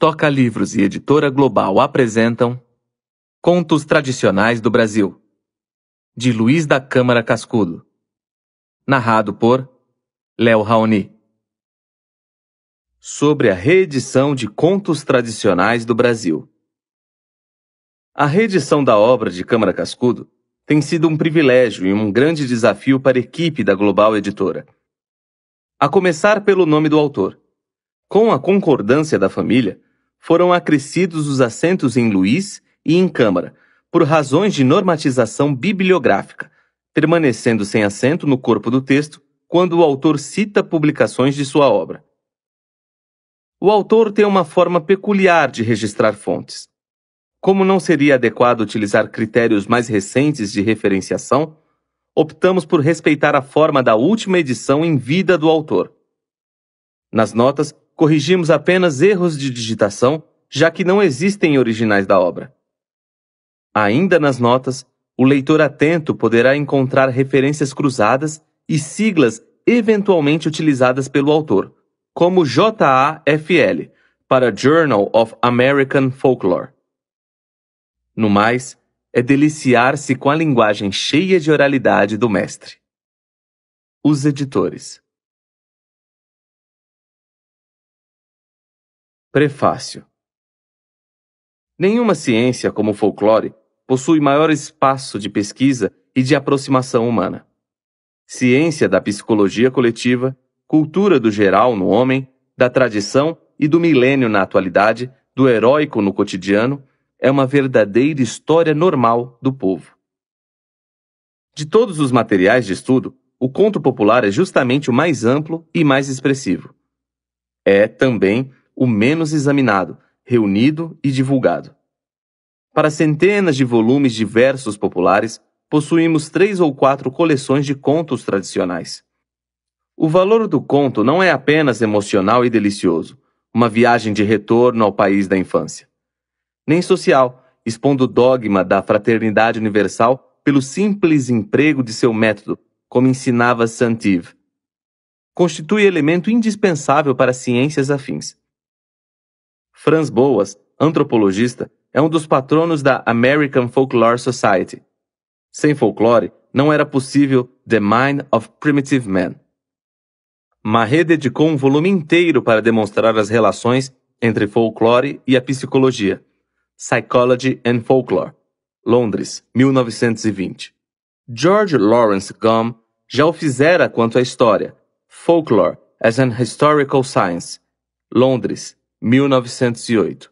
Toca Livros e Editora Global apresentam Contos Tradicionais do Brasil, de Luiz da Câmara Cascudo. Narrado por Léo Raoni. Sobre a reedição de Contos Tradicionais do Brasil. A reedição da obra de Câmara Cascudo tem sido um privilégio e um grande desafio para a equipe da Global Editora. A começar pelo nome do autor. Com a concordância da família, foram acrescidos os assentos em Luiz e em Câmara, por razões de normatização bibliográfica, permanecendo sem assento no corpo do texto quando o autor cita publicações de sua obra. O autor tem uma forma peculiar de registrar fontes. Como não seria adequado utilizar critérios mais recentes de referenciação, optamos por respeitar a forma da última edição em vida do autor. Nas notas, corrigimos apenas erros de digitação, já que não existem originais da obra. Ainda nas notas, o leitor atento poderá encontrar referências cruzadas e siglas eventualmente utilizadas pelo autor, como JAFL, para Journal of American Folklore. No mais, é deliciar-se com a linguagem cheia de oralidade do mestre. Os editores. Prefácio Nenhuma ciência, como o folclore, possui maior espaço de pesquisa e de aproximação humana. Ciência da psicologia coletiva, cultura do geral no homem, da tradição e do milênio na atualidade, do heróico no cotidiano, é uma verdadeira história normal do povo. De todos os materiais de estudo, o conto popular é justamente o mais amplo e mais expressivo. É, também, o menos examinado, reunido e divulgado. Para centenas de volumes de versos populares, possuímos três ou quatro coleções de contos tradicionais. O valor do conto não é apenas emocional e delicioso, uma viagem de retorno ao país da infância. Nem social, expondo o dogma da fraternidade universal pelo simples emprego de seu método, como ensinava Santiv. Constitui elemento indispensável para ciências afins. Franz Boas, antropologista, é um dos patronos da American Folklore Society. Sem folclore, não era possível The Mind of Primitive Man. Marré dedicou um volume inteiro para demonstrar as relações entre folclore e a psicologia. Psychology and Folklore, Londres, 1920. George Lawrence Gum já o fizera quanto à história. Folklore as an Historical Science, Londres, 1908.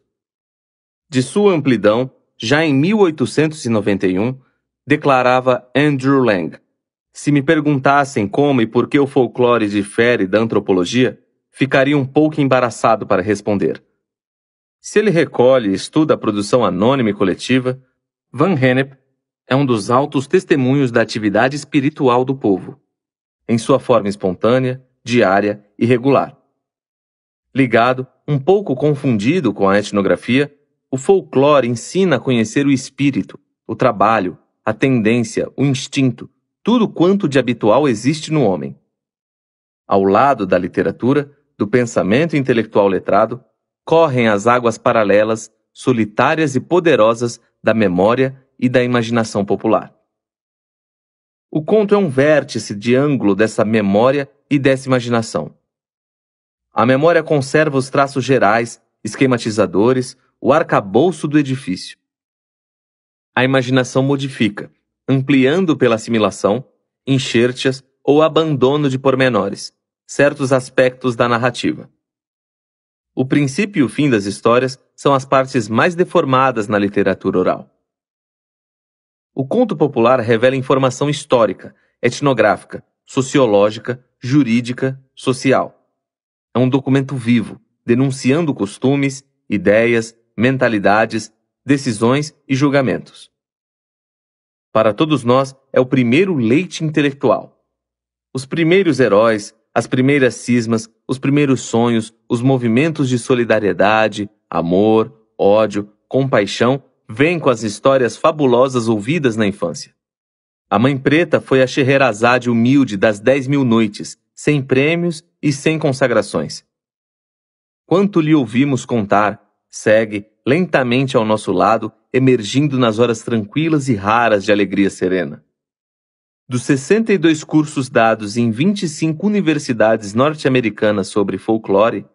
De sua amplidão, já em 1891, declarava Andrew Lang. Se me perguntassem como e por que o folclore difere da antropologia, ficaria um pouco embaraçado para responder. Se ele recolhe e estuda a produção anônima e coletiva, Van Hennep é um dos altos testemunhos da atividade espiritual do povo, em sua forma espontânea, diária e regular. Ligado um pouco confundido com a etnografia, o folclore ensina a conhecer o espírito, o trabalho, a tendência, o instinto, tudo quanto de habitual existe no homem. Ao lado da literatura, do pensamento intelectual letrado, correm as águas paralelas, solitárias e poderosas da memória e da imaginação popular. O conto é um vértice de ângulo dessa memória e dessa imaginação. A memória conserva os traços gerais, esquematizadores, o arcabouço do edifício. A imaginação modifica, ampliando pela assimilação, enxertias ou abandono de pormenores, certos aspectos da narrativa. O princípio e o fim das histórias são as partes mais deformadas na literatura oral. O conto popular revela informação histórica, etnográfica, sociológica, jurídica, social é um documento vivo, denunciando costumes, ideias, mentalidades, decisões e julgamentos. Para todos nós, é o primeiro leite intelectual. Os primeiros heróis, as primeiras cismas, os primeiros sonhos, os movimentos de solidariedade, amor, ódio, compaixão vêm com as histórias fabulosas ouvidas na infância. A Mãe Preta foi a Scheherazade humilde das Dez Mil Noites, sem prêmios e sem consagrações. Quanto lhe ouvimos contar, segue lentamente ao nosso lado, emergindo nas horas tranquilas e raras de alegria serena. Dos 62 cursos dados em 25 universidades norte-americanas sobre folclore,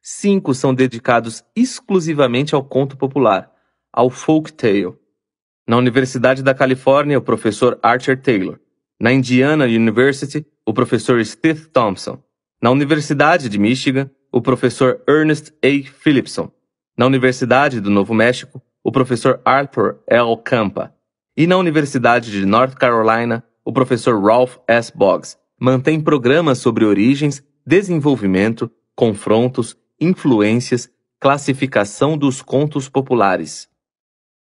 cinco são dedicados exclusivamente ao conto popular, ao folktale. Na Universidade da Califórnia, o professor Archer Taylor. Na Indiana University, o professor Steve Thompson. Na Universidade de Michigan, o professor Ernest A. Philipson, Na Universidade do Novo México, o professor Arthur L. Campa. E na Universidade de North Carolina, o professor Ralph S. Boggs mantém programas sobre origens, desenvolvimento, confrontos, influências, classificação dos contos populares.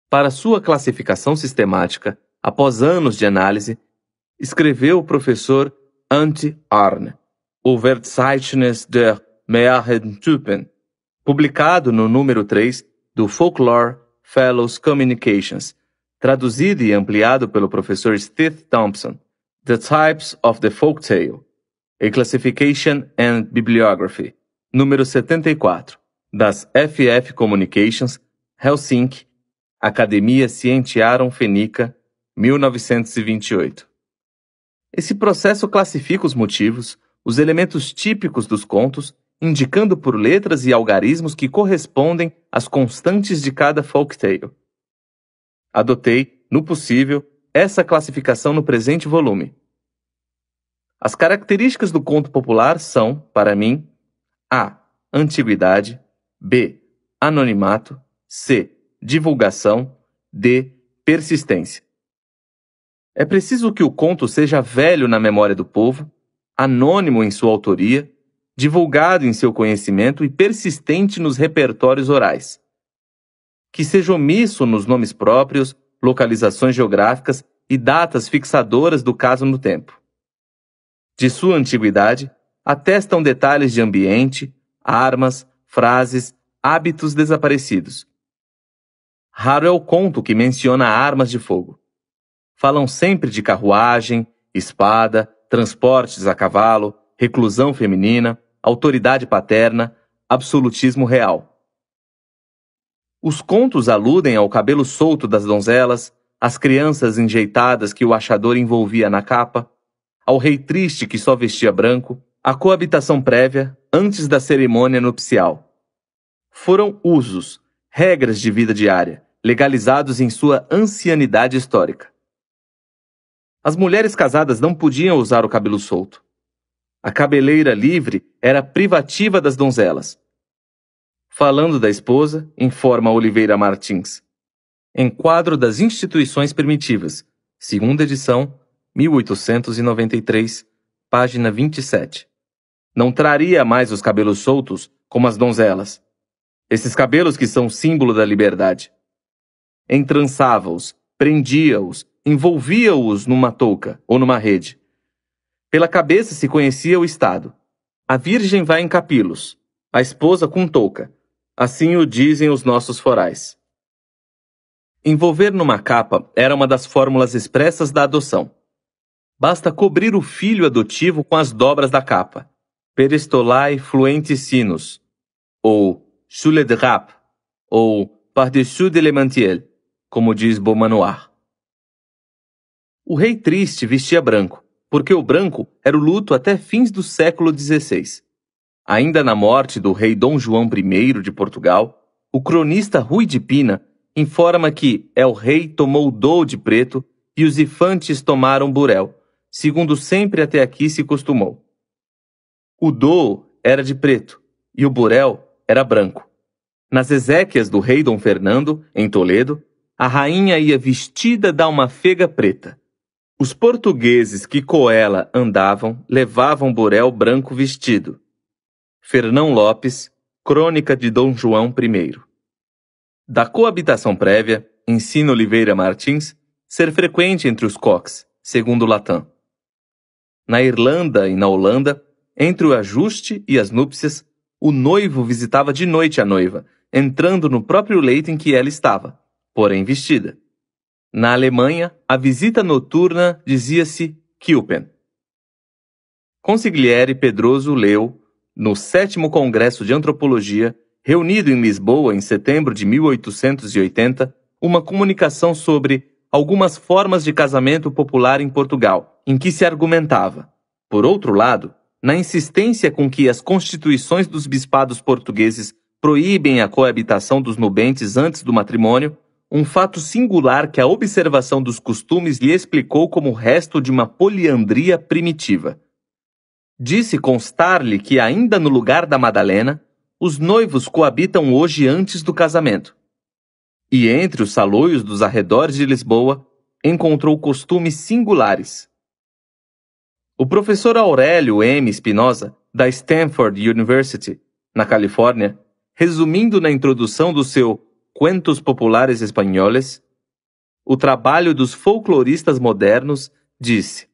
Para sua classificação sistemática, após anos de análise, escreveu o professor anti Arne, O Verzeichnis der Mehrheitentypen, publicado no número 3 do Folklore Fellows Communications, traduzido e ampliado pelo professor Steve Thompson, The Types of the Folktale, A Classification and Bibliography, número 74, das FF Communications, Helsinki, Academia Scientiarum Fenica, 1928. Esse processo classifica os motivos, os elementos típicos dos contos, indicando por letras e algarismos que correspondem às constantes de cada folktale. Adotei, no possível, essa classificação no presente volume. As características do conto popular são, para mim, a. Antiguidade, b. Anonimato, c. Divulgação, d. Persistência. É preciso que o conto seja velho na memória do povo, anônimo em sua autoria, divulgado em seu conhecimento e persistente nos repertórios orais. Que seja omisso nos nomes próprios, localizações geográficas e datas fixadoras do caso no tempo. De sua antiguidade, atestam detalhes de ambiente, armas, frases, hábitos desaparecidos. Raro é o conto que menciona armas de fogo falam sempre de carruagem, espada, transportes a cavalo, reclusão feminina, autoridade paterna, absolutismo real. Os contos aludem ao cabelo solto das donzelas, às crianças enjeitadas que o achador envolvia na capa, ao rei triste que só vestia branco, à coabitação prévia antes da cerimônia nupcial. Foram usos, regras de vida diária, legalizados em sua ancianidade histórica. As mulheres casadas não podiam usar o cabelo solto. A cabeleira livre era privativa das donzelas. Falando da esposa, informa Oliveira Martins. Enquadro das instituições primitivas, segunda edição, 1893, página 27. Não traria mais os cabelos soltos como as donzelas. Esses cabelos que são símbolo da liberdade. Entrançava-os, prendia-os, envolvia-os numa touca ou numa rede. Pela cabeça se conhecia o estado. A virgem vai em capilos, a esposa com touca. Assim o dizem os nossos forais. Envolver numa capa era uma das fórmulas expressas da adoção. Basta cobrir o filho adotivo com as dobras da capa, peristolae fluentes sinus, ou chuledrap, ou par-dessus de lemantiel, como diz Beaumanoir. O rei triste vestia branco, porque o branco era o luto até fins do século XVI. Ainda na morte do rei Dom João I de Portugal, o cronista Rui de Pina informa que El Rei tomou dou de preto e os infantes tomaram burel, segundo sempre até aqui se costumou. O dou era de preto e o burel era branco. Nas exéquias do rei Dom Fernando, em Toledo, a rainha ia vestida da uma fega preta. Os portugueses que coela andavam levavam burel branco vestido. Fernão Lopes, Crônica de Dom João I. Da coabitação prévia, ensina Oliveira Martins, ser frequente entre os cox, segundo Latam. Na Irlanda e na Holanda, entre o ajuste e as núpcias, o noivo visitava de noite a noiva, entrando no próprio leito em que ela estava, porém vestida. Na Alemanha, a visita noturna dizia-se Kilpen. Consigliere Pedroso leu, no sétimo Congresso de Antropologia, reunido em Lisboa em setembro de 1880, uma comunicação sobre algumas formas de casamento popular em Portugal, em que se argumentava, por outro lado, na insistência com que as constituições dos bispados portugueses proíbem a coabitação dos nubentes antes do matrimônio, um fato singular que a observação dos costumes lhe explicou como o resto de uma poliandria primitiva. Disse constar-lhe que, ainda no lugar da Madalena, os noivos coabitam hoje antes do casamento. E entre os saloios dos arredores de Lisboa, encontrou costumes singulares. O professor Aurélio M. Spinoza, da Stanford University, na Califórnia, resumindo na introdução do seu cuentos populares españoles o de dos folcloristas modernos, dice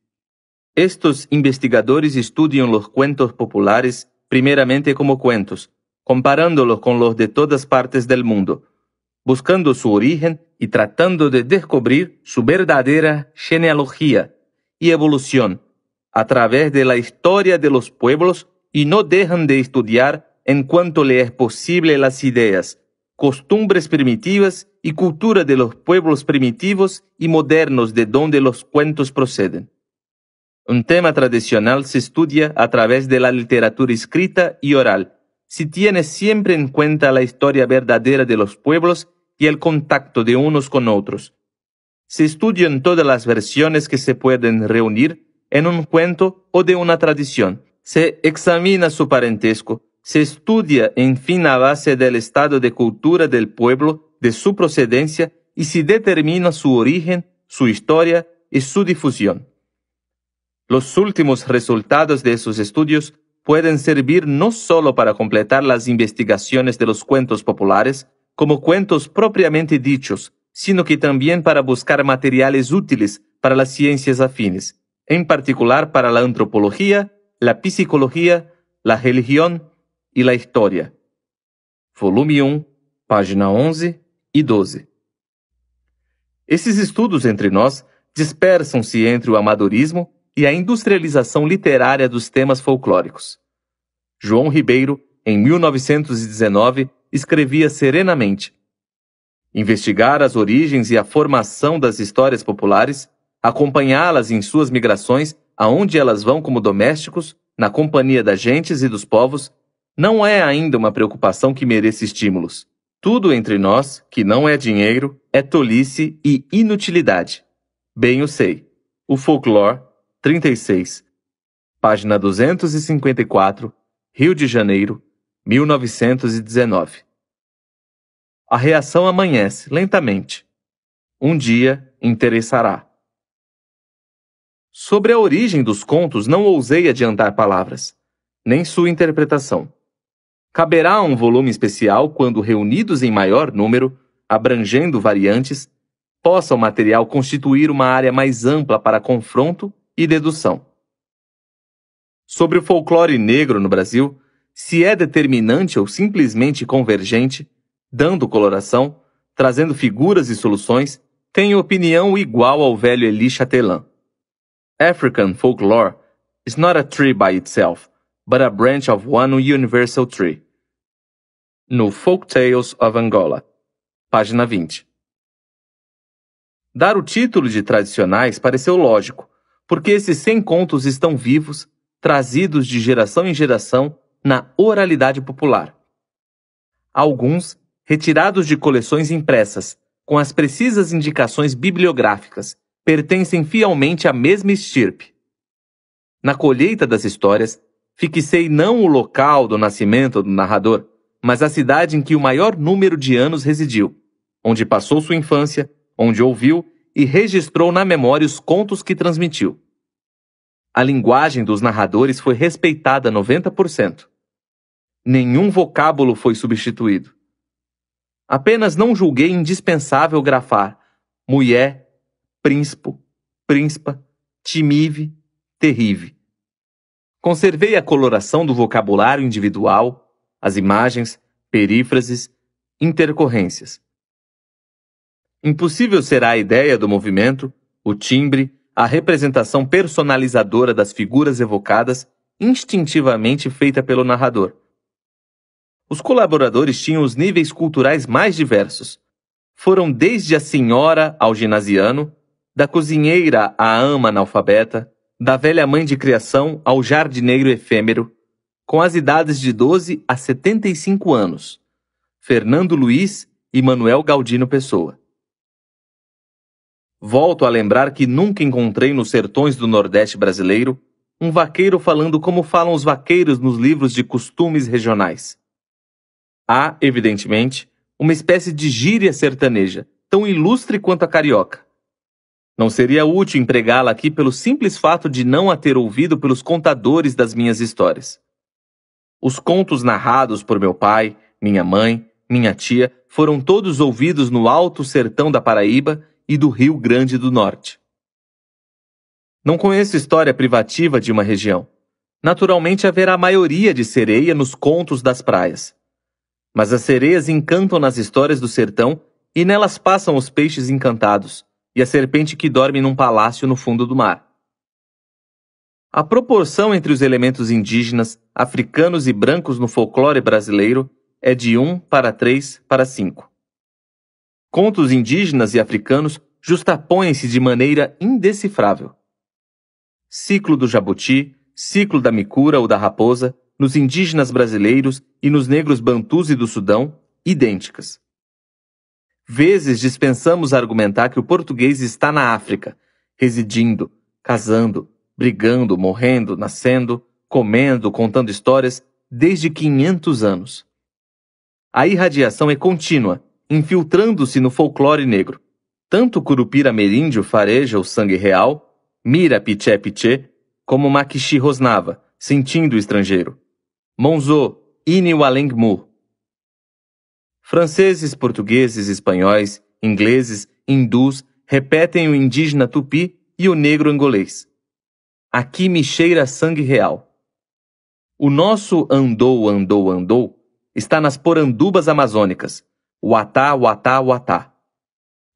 Estos investigadores estudian los cuentos populares primeramente como cuentos, comparándolos con los de todas partes del mundo, buscando su origen y tratando de descubrir su verdadera genealogía y evolución a través de la historia de los pueblos y no dejan de estudiar en cuanto le es posible las ideas, costumbres primitivas y cultura de los pueblos primitivos y modernos de donde los cuentos proceden. Un tema tradicional se estudia a través de la literatura escrita y oral, si tiene siempre en cuenta la historia verdadera de los pueblos y el contacto de unos con otros. Se estudian todas las versiones que se pueden reunir en un cuento o de una tradición. Se examina su parentesco, se estudia en fin a base del estado de cultura del pueblo, de su procedencia y se determina su origen, su historia y su difusión. Los últimos resultados de esos estudios pueden servir no sólo para completar las investigaciones de los cuentos populares como cuentos propiamente dichos, sino que también para buscar materiales útiles para las ciencias afines, en particular para la antropología, la psicología, la religión E la Historia, volume 1, página 11 e 12. Esses estudos entre nós dispersam-se entre o amadorismo e a industrialização literária dos temas folclóricos. João Ribeiro, em 1919, escrevia serenamente: Investigar as origens e a formação das histórias populares, acompanhá-las em suas migrações, aonde elas vão como domésticos, na companhia das gentes e dos povos, não é ainda uma preocupação que mereça estímulos. Tudo entre nós, que não é dinheiro, é tolice e inutilidade. Bem o sei. O Folclore, 36. Página 254, Rio de Janeiro, 1919. A reação amanhece lentamente. Um dia interessará. Sobre a origem dos contos não ousei adiantar palavras, nem sua interpretação. Caberá a um volume especial quando reunidos em maior número, abrangendo variantes, possa o material constituir uma área mais ampla para confronto e dedução. Sobre o folclore negro no Brasil, se é determinante ou simplesmente convergente, dando coloração, trazendo figuras e soluções, tenho opinião igual ao velho Elie Chatelain. African folklore is not a tree by itself, but a branch of one universal tree no Folk Tales of Angola, página 20. Dar o título de tradicionais pareceu lógico, porque esses 100 contos estão vivos, trazidos de geração em geração na oralidade popular. Alguns retirados de coleções impressas, com as precisas indicações bibliográficas, pertencem fielmente à mesma estirpe. Na colheita das histórias, fixei não o local do nascimento do narrador, mas a cidade em que o maior número de anos residiu, onde passou sua infância, onde ouviu e registrou na memória os contos que transmitiu. A linguagem dos narradores foi respeitada 90%. Nenhum vocábulo foi substituído. Apenas não julguei indispensável grafar mulher, príncipe, príncipa, timive, terrível. Conservei a coloração do vocabulário individual as imagens, perífrases, intercorrências. Impossível será a ideia do movimento, o timbre, a representação personalizadora das figuras evocadas, instintivamente feita pelo narrador. Os colaboradores tinham os níveis culturais mais diversos. Foram desde a senhora ao ginasiano, da cozinheira à ama analfabeta, da velha mãe de criação ao jardineiro efêmero, com as idades de 12 a 75 anos, Fernando Luiz e Manuel Galdino Pessoa. Volto a lembrar que nunca encontrei nos sertões do Nordeste brasileiro um vaqueiro falando como falam os vaqueiros nos livros de costumes regionais. Há, evidentemente, uma espécie de gíria sertaneja, tão ilustre quanto a carioca. Não seria útil empregá-la aqui pelo simples fato de não a ter ouvido pelos contadores das minhas histórias. Os contos narrados por meu pai, minha mãe, minha tia foram todos ouvidos no alto sertão da Paraíba e do Rio Grande do Norte. Não conheço história privativa de uma região. Naturalmente haverá a maioria de sereia nos contos das praias. Mas as sereias encantam nas histórias do sertão e nelas passam os peixes encantados e a serpente que dorme num palácio no fundo do mar. A proporção entre os elementos indígenas, africanos e brancos no folclore brasileiro é de 1 para 3 para 5. Contos indígenas e africanos justapõem-se de maneira indecifrável. Ciclo do jabuti, ciclo da micura ou da raposa, nos indígenas brasileiros e nos negros bantus e do Sudão, idênticas. Vezes dispensamos argumentar que o português está na África, residindo, casando, brigando, morrendo, nascendo, comendo, contando histórias desde 500 anos. A irradiação é contínua, infiltrando-se no folclore negro. Tanto Curupira Meríndio fareja o sangue real, mira Piché Piché, como Makishi rosnava, sentindo o estrangeiro. Monzo, Iniwalengmu. Franceses, portugueses, espanhóis, ingleses, hindus repetem o indígena tupi e o negro angolês. Aqui me cheira sangue real. O nosso andou, andou, andou está nas porandubas amazônicas, Uatá, Uatá, Uatá.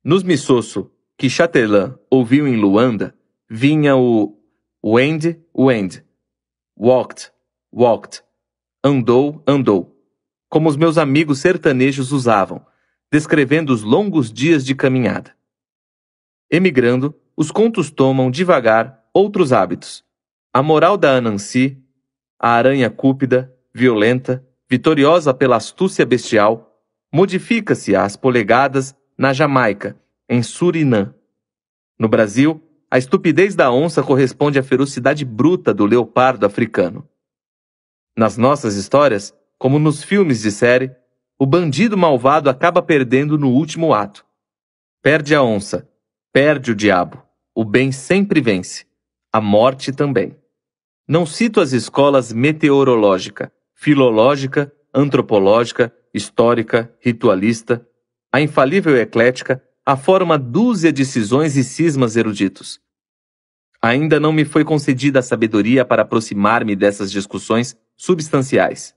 Nos Missosso, que Chatelain ouviu em Luanda, vinha o Wend, Wend, Walked, Walked, andou, andou, como os meus amigos sertanejos usavam, descrevendo os longos dias de caminhada. Emigrando, os contos tomam devagar outros hábitos. A moral da Anansi, a aranha cúpida, violenta, vitoriosa pela astúcia bestial, modifica-se às polegadas na Jamaica, em Surinam. No Brasil, a estupidez da onça corresponde à ferocidade bruta do leopardo africano. Nas nossas histórias, como nos filmes de série, o bandido malvado acaba perdendo no último ato. Perde a onça, perde o diabo, o bem sempre vence a morte também. Não cito as escolas meteorológica, filológica, antropológica, histórica, ritualista, a infalível eclética, a forma dúzia de cisões e cismas eruditos. Ainda não me foi concedida a sabedoria para aproximar-me dessas discussões substanciais.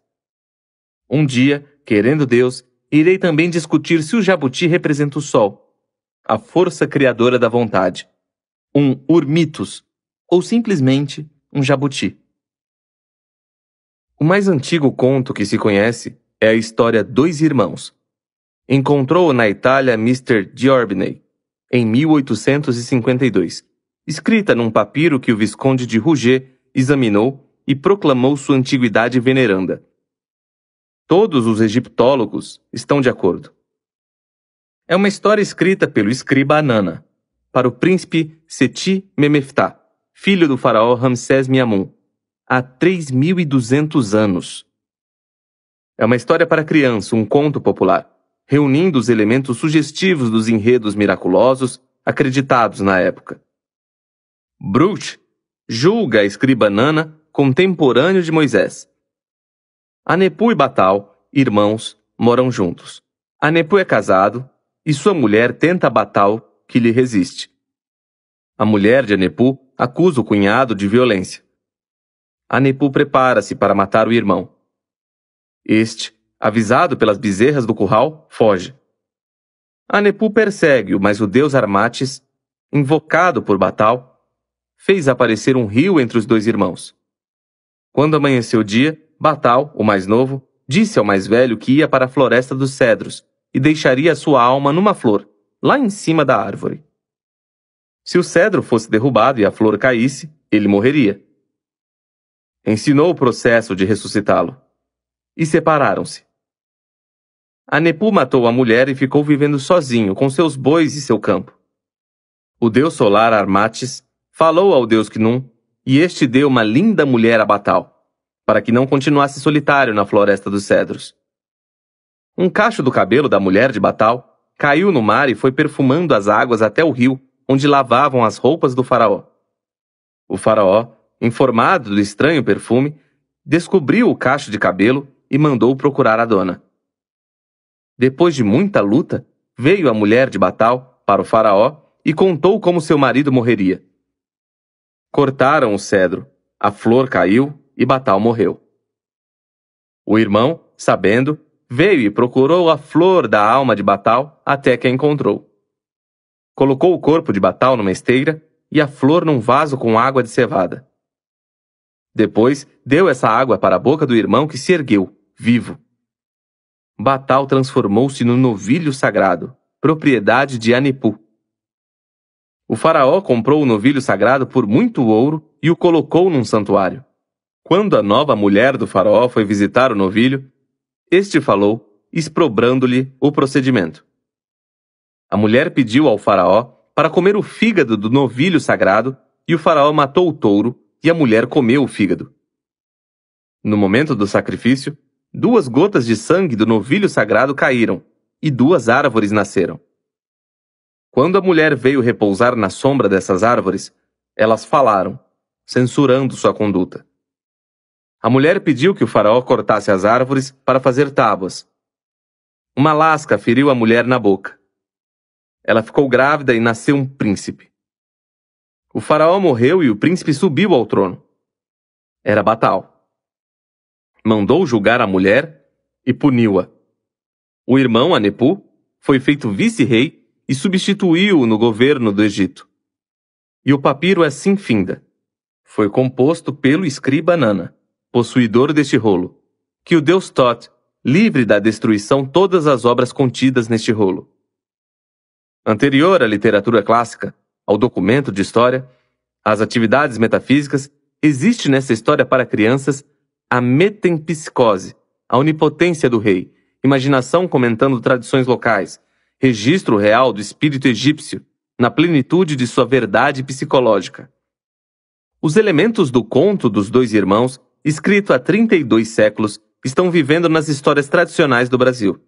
Um dia, querendo Deus, irei também discutir se o jabuti representa o sol, a força criadora da vontade, um urmitus, ou simplesmente um jabuti. O mais antigo conto que se conhece é a história Dois Irmãos. Encontrou-o na Itália Mr. D'Orbney, em 1852, escrita num papiro que o Visconde de Rouget examinou e proclamou sua antiguidade veneranda. Todos os egiptólogos estão de acordo. É uma história escrita pelo escriba Anana, para o príncipe Seti Memeftah, filho do faraó Ramsés Miamun, há 3.200 anos. É uma história para criança, um conto popular, reunindo os elementos sugestivos dos enredos miraculosos acreditados na época. Brut julga a escriba Nana contemporâneo de Moisés. Anepu e Batal, irmãos, moram juntos. Anepu é casado e sua mulher tenta Batal, que lhe resiste. A mulher de Anepu acusa o cunhado de violência. Anepu prepara-se para matar o irmão. Este, avisado pelas bezerras do curral, foge. Anepu persegue-o, mas o deus Armates, invocado por Batal, fez aparecer um rio entre os dois irmãos. Quando amanheceu o dia, Batal, o mais novo, disse ao mais velho que ia para a floresta dos cedros e deixaria sua alma numa flor, lá em cima da árvore. Se o cedro fosse derrubado e a flor caísse, ele morreria. Ensinou o processo de ressuscitá-lo. E separaram-se. Anepu matou a mulher e ficou vivendo sozinho, com seus bois e seu campo. O deus solar Armates falou ao deus Knum, e este deu uma linda mulher a Batal, para que não continuasse solitário na floresta dos cedros. Um cacho do cabelo da mulher de Batal caiu no mar e foi perfumando as águas até o rio, onde lavavam as roupas do Faraó. O Faraó, informado do estranho perfume, descobriu o cacho de cabelo e mandou procurar a dona. Depois de muita luta, veio a mulher de Batal para o Faraó e contou como seu marido morreria. Cortaram o cedro, a flor caiu e Batal morreu. O irmão, sabendo, veio e procurou a flor da alma de Batal até que a encontrou. Colocou o corpo de Batal numa esteira e a flor num vaso com água de cevada. Depois, deu essa água para a boca do irmão que se ergueu, vivo. Batal transformou-se no novilho sagrado, propriedade de Anipu. O faraó comprou o novilho sagrado por muito ouro e o colocou num santuário. Quando a nova mulher do faraó foi visitar o novilho, este falou, exprobrando-lhe o procedimento. A mulher pediu ao Faraó para comer o fígado do novilho sagrado, e o Faraó matou o touro, e a mulher comeu o fígado. No momento do sacrifício, duas gotas de sangue do novilho sagrado caíram, e duas árvores nasceram. Quando a mulher veio repousar na sombra dessas árvores, elas falaram, censurando sua conduta. A mulher pediu que o faraó cortasse as árvores para fazer tábuas. Uma lasca feriu a mulher na boca. Ela ficou grávida e nasceu um príncipe. O faraó morreu e o príncipe subiu ao trono. Era Batal. Mandou julgar a mulher e puniu-a. O irmão, Anepu, foi feito vice-rei e substituiu-o no governo do Egito. E o papiro assim finda. Foi composto pelo escriba Nana, possuidor deste rolo, que o deus Tot livre da destruição todas as obras contidas neste rolo. Anterior à literatura clássica, ao documento de história, às atividades metafísicas, existe nessa história para crianças a metempsicose, a onipotência do rei, imaginação comentando tradições locais, registro real do espírito egípcio, na plenitude de sua verdade psicológica. Os elementos do conto dos dois irmãos, escrito há 32 séculos, estão vivendo nas histórias tradicionais do Brasil.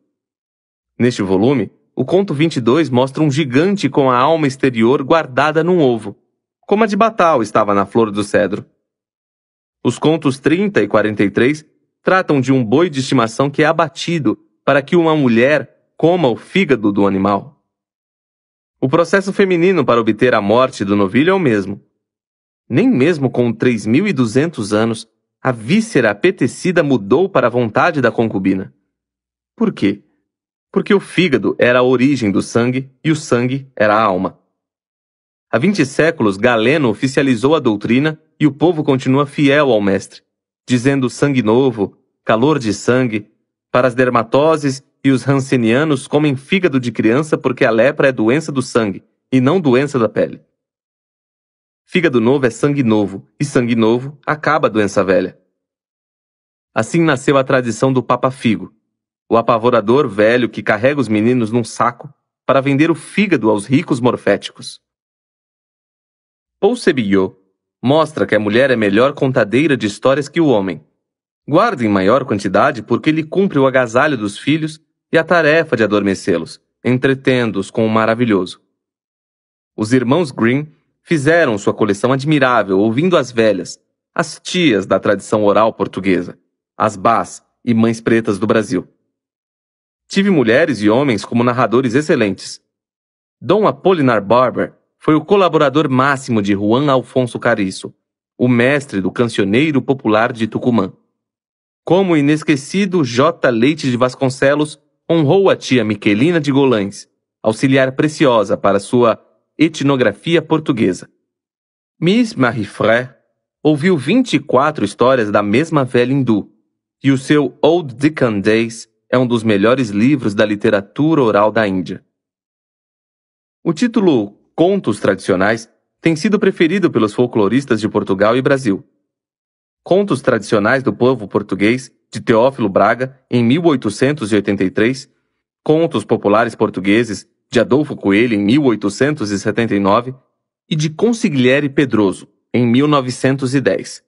Neste volume, o conto 22 mostra um gigante com a alma exterior guardada num ovo, como a de Batal estava na flor do cedro. Os contos 30 e 43 tratam de um boi de estimação que é abatido para que uma mulher coma o fígado do animal. O processo feminino para obter a morte do novilho é o mesmo. Nem mesmo com 3.200 anos, a víscera apetecida mudou para a vontade da concubina. Por quê? porque o fígado era a origem do sangue e o sangue era a alma. Há 20 séculos, Galeno oficializou a doutrina e o povo continua fiel ao mestre, dizendo sangue novo, calor de sangue, para as dermatoses e os rancenianos comem fígado de criança porque a lepra é doença do sangue e não doença da pele. Fígado novo é sangue novo, e sangue novo acaba a doença velha. Assim nasceu a tradição do Papa Figo, o apavorador velho que carrega os meninos num saco para vender o fígado aos ricos morféticos. Paul Sebillot mostra que a mulher é melhor contadeira de histórias que o homem. Guarda em maior quantidade porque lhe cumpre o agasalho dos filhos e a tarefa de adormecê-los, entretendo-os com o maravilhoso. Os irmãos Green fizeram sua coleção admirável ouvindo as velhas, as tias da tradição oral portuguesa, as bás e mães pretas do Brasil. Tive mulheres e homens como narradores excelentes. Dom Apolinar Barber foi o colaborador máximo de Juan Alfonso Cariço, o mestre do cancioneiro popular de Tucumã. Como o inesquecido J. Leite de Vasconcelos honrou a tia Miquelina de Golães, auxiliar preciosa para sua etnografia portuguesa. Miss Marie Frère ouviu 24 histórias da mesma velha hindu, e o seu Old Deacon Days é um dos melhores livros da literatura oral da Índia. O título Contos Tradicionais tem sido preferido pelos folcloristas de Portugal e Brasil. Contos Tradicionais do Povo Português, de Teófilo Braga, em 1883, Contos Populares Portugueses, de Adolfo Coelho, em 1879, e de Consigliere Pedroso, em 1910.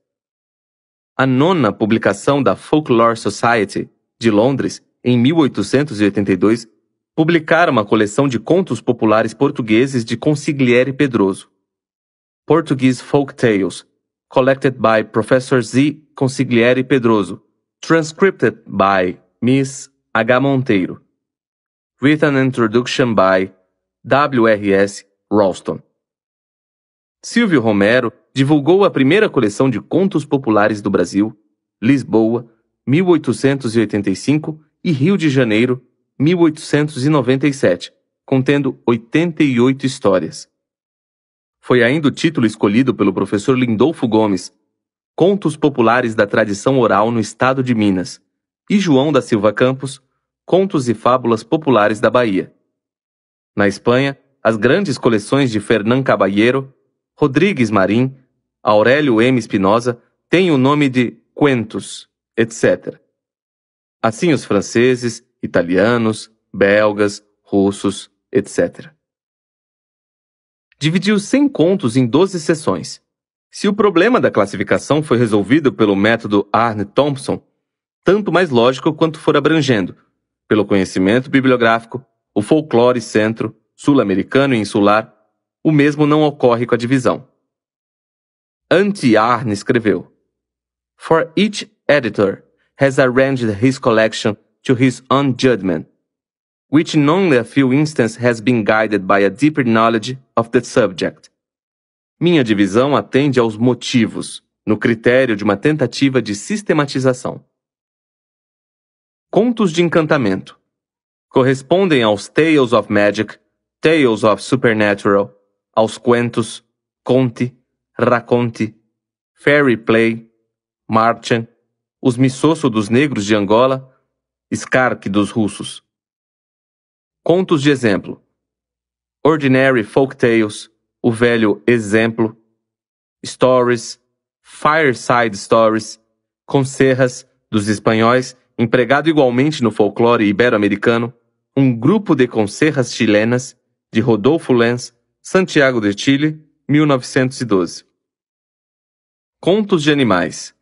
A nona publicação da Folklore Society, de Londres, em 1882, publicara uma coleção de contos populares portugueses de Consigliere Pedroso. Portuguese Folk Tales, collected by Professor Z. Consigliere Pedroso, transcribed by Miss H. Monteiro, with an introduction by W.R.S. Ralston. Silvio Romero divulgou a primeira coleção de contos populares do Brasil, Lisboa, 1885 e Rio de Janeiro, 1897, contendo 88 histórias. Foi ainda o título escolhido pelo professor Lindolfo Gomes, Contos Populares da Tradição Oral no Estado de Minas, e João da Silva Campos, Contos e Fábulas Populares da Bahia. Na Espanha, as grandes coleções de Fernán Caballero, Rodrigues Marim, Aurélio M. Espinosa têm o nome de Cuentos, etc. Assim, os franceses, italianos, belgas, russos, etc. Dividiu 100 contos em 12 sessões. Se o problema da classificação foi resolvido pelo método Arne Thompson, tanto mais lógico quanto for abrangendo, pelo conhecimento bibliográfico, o folclore centro, sul-americano e insular, o mesmo não ocorre com a divisão. Anti-Arne escreveu: For each editor has arranged his collection to his own judgment, which in only a few instances has been guided by a deeper knowledge of the subject. Minha divisão atende aos motivos, no critério de uma tentativa de sistematização. Contos de encantamento correspondem aos Tales of Magic, Tales of Supernatural, aos Quentos, Conte, Raconte, Fairy Play, Marchand, os Missosso dos negros de Angola, Skark dos russos. Contos de exemplo: Ordinary Folk Tales, O Velho Exemplo, Stories, Fireside Stories, Conserras dos espanhóis, empregado igualmente no folclore ibero-americano, um grupo de conserras chilenas de Rodolfo Lenz, Santiago de Chile, 1912. Contos de animais,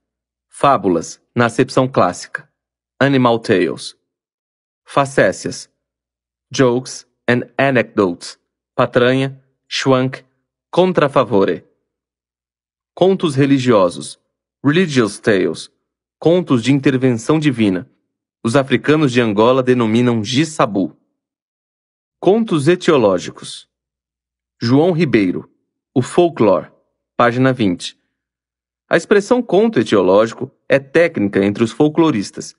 fábulas, na acepção clássica. Animal Tales. Facécias. Jokes and Anecdotes. Patranha, Schwank, Contra Favore. Contos religiosos. Religious Tales. Contos de intervenção divina. Os africanos de Angola denominam gisabu. Contos etiológicos. João Ribeiro. O Folklore. Página 20. A expressão conto etiológico é técnica entre os folcloristas.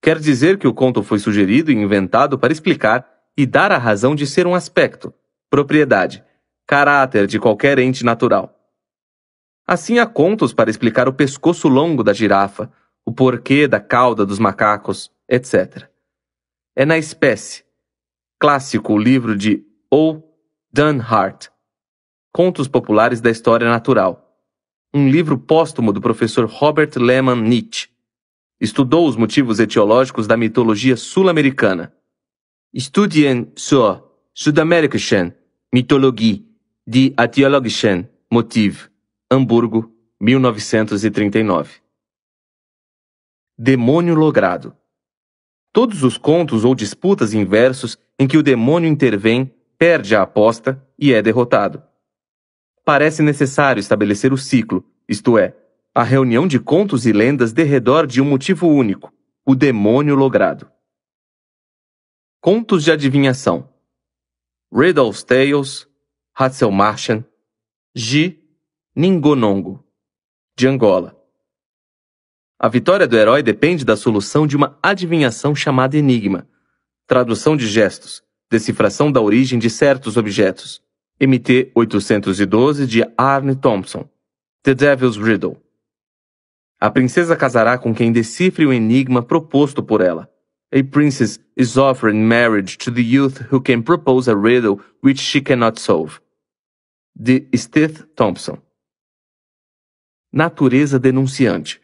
Quer dizer que o conto foi sugerido e inventado para explicar e dar a razão de ser um aspecto, propriedade, caráter de qualquer ente natural. Assim há contos para explicar o pescoço longo da girafa, o porquê da cauda dos macacos, etc. É na espécie. Clássico o livro de O. Dunhart, Contos Populares da História Natural, um livro póstumo do professor Robert Lehmann Nietzsche. Estudou os motivos etiológicos da mitologia sul-americana. Studien zur Südamerikischen Mythologie, die Etiologischen Motive. Hamburgo, 1939. Demônio logrado. Todos os contos ou disputas em versos em que o demônio intervém, perde a aposta e é derrotado parece necessário estabelecer o ciclo, isto é, a reunião de contos e lendas derredor de um motivo único, o demônio logrado. Contos de adivinhação. Riddle's Tales, Hatzel Martian, G. Ningonongo, de Angola. A vitória do herói depende da solução de uma adivinhação chamada enigma, tradução de gestos, decifração da origem de certos objetos, MT 812 de Arne Thompson, The Devil's Riddle. A princesa casará com quem decifre o enigma proposto por ela. A princess is offering marriage to the youth who can propose a riddle which she cannot solve. De Stith Thompson. Natureza denunciante.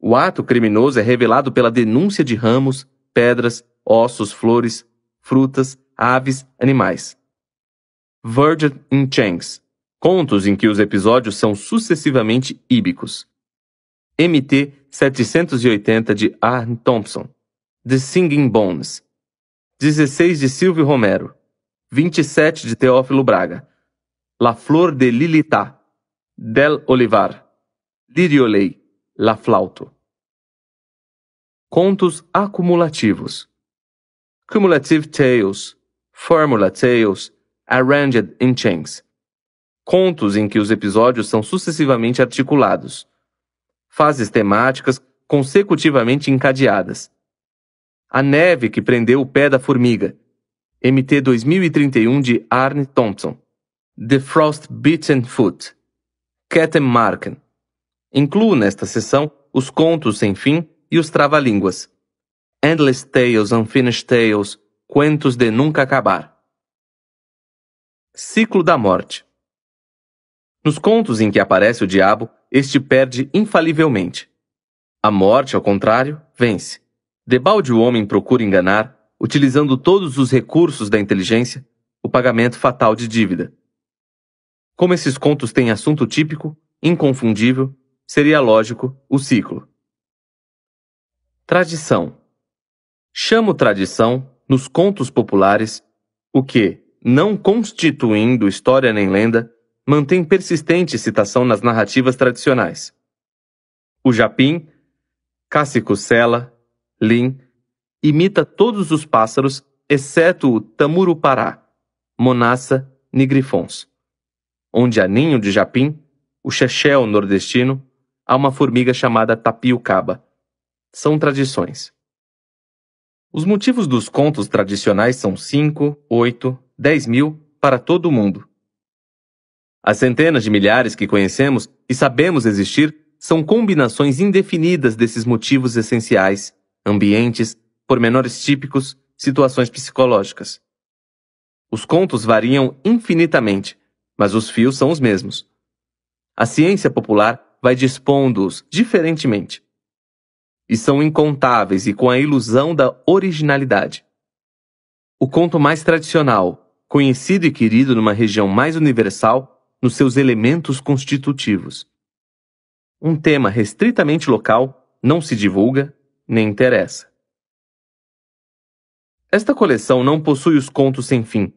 O ato criminoso é revelado pela denúncia de ramos, pedras, ossos, flores, frutas, aves, animais. Virgin in Chains, contos em que os episódios são sucessivamente íbicos. MT 780 de Arne Thompson, The Singing Bones, 16 de Silvio Romero, 27 de Teófilo Braga, La Flor de Lilitá, Del Olivar, Liriolei, La Flauto. Contos acumulativos. Cumulative Tales, Formula Tales, Arranged in Chains contos em que os episódios são sucessivamente articulados, fases temáticas consecutivamente encadeadas. A neve que prendeu o pé da formiga. MT 2031 de Arne Thompson. The Frost Beaten Foot. Kettenmarken. Incluo nesta sessão os contos sem fim e os trava-línguas. Endless Tales, Unfinished Tales, Quentos de Nunca Acabar. Ciclo da Morte Nos contos em que aparece o diabo, este perde infalivelmente. A morte, ao contrário, vence. Debalde o homem procura enganar, utilizando todos os recursos da inteligência, o pagamento fatal de dívida. Como esses contos têm assunto típico, inconfundível, seria lógico o ciclo. Tradição. Chamo tradição, nos contos populares, o que, não constituindo história nem lenda, mantém persistente citação nas narrativas tradicionais. O Japim, Cássico Sela, Lin, imita todos os pássaros, exceto o tamurupará, monassa nigrifons, onde há ninho de japim, o chechel nordestino, há uma formiga chamada tapiucaba. São tradições. Os motivos dos contos tradicionais são cinco, oito. 10 mil para todo o mundo. As centenas de milhares que conhecemos e sabemos existir são combinações indefinidas desses motivos essenciais, ambientes, pormenores típicos, situações psicológicas. Os contos variam infinitamente, mas os fios são os mesmos. A ciência popular vai dispondo-os diferentemente. E são incontáveis e com a ilusão da originalidade. O conto mais tradicional, conhecido e querido numa região mais universal nos seus elementos constitutivos. Um tema restritamente local não se divulga nem interessa. Esta coleção não possui os contos sem fim,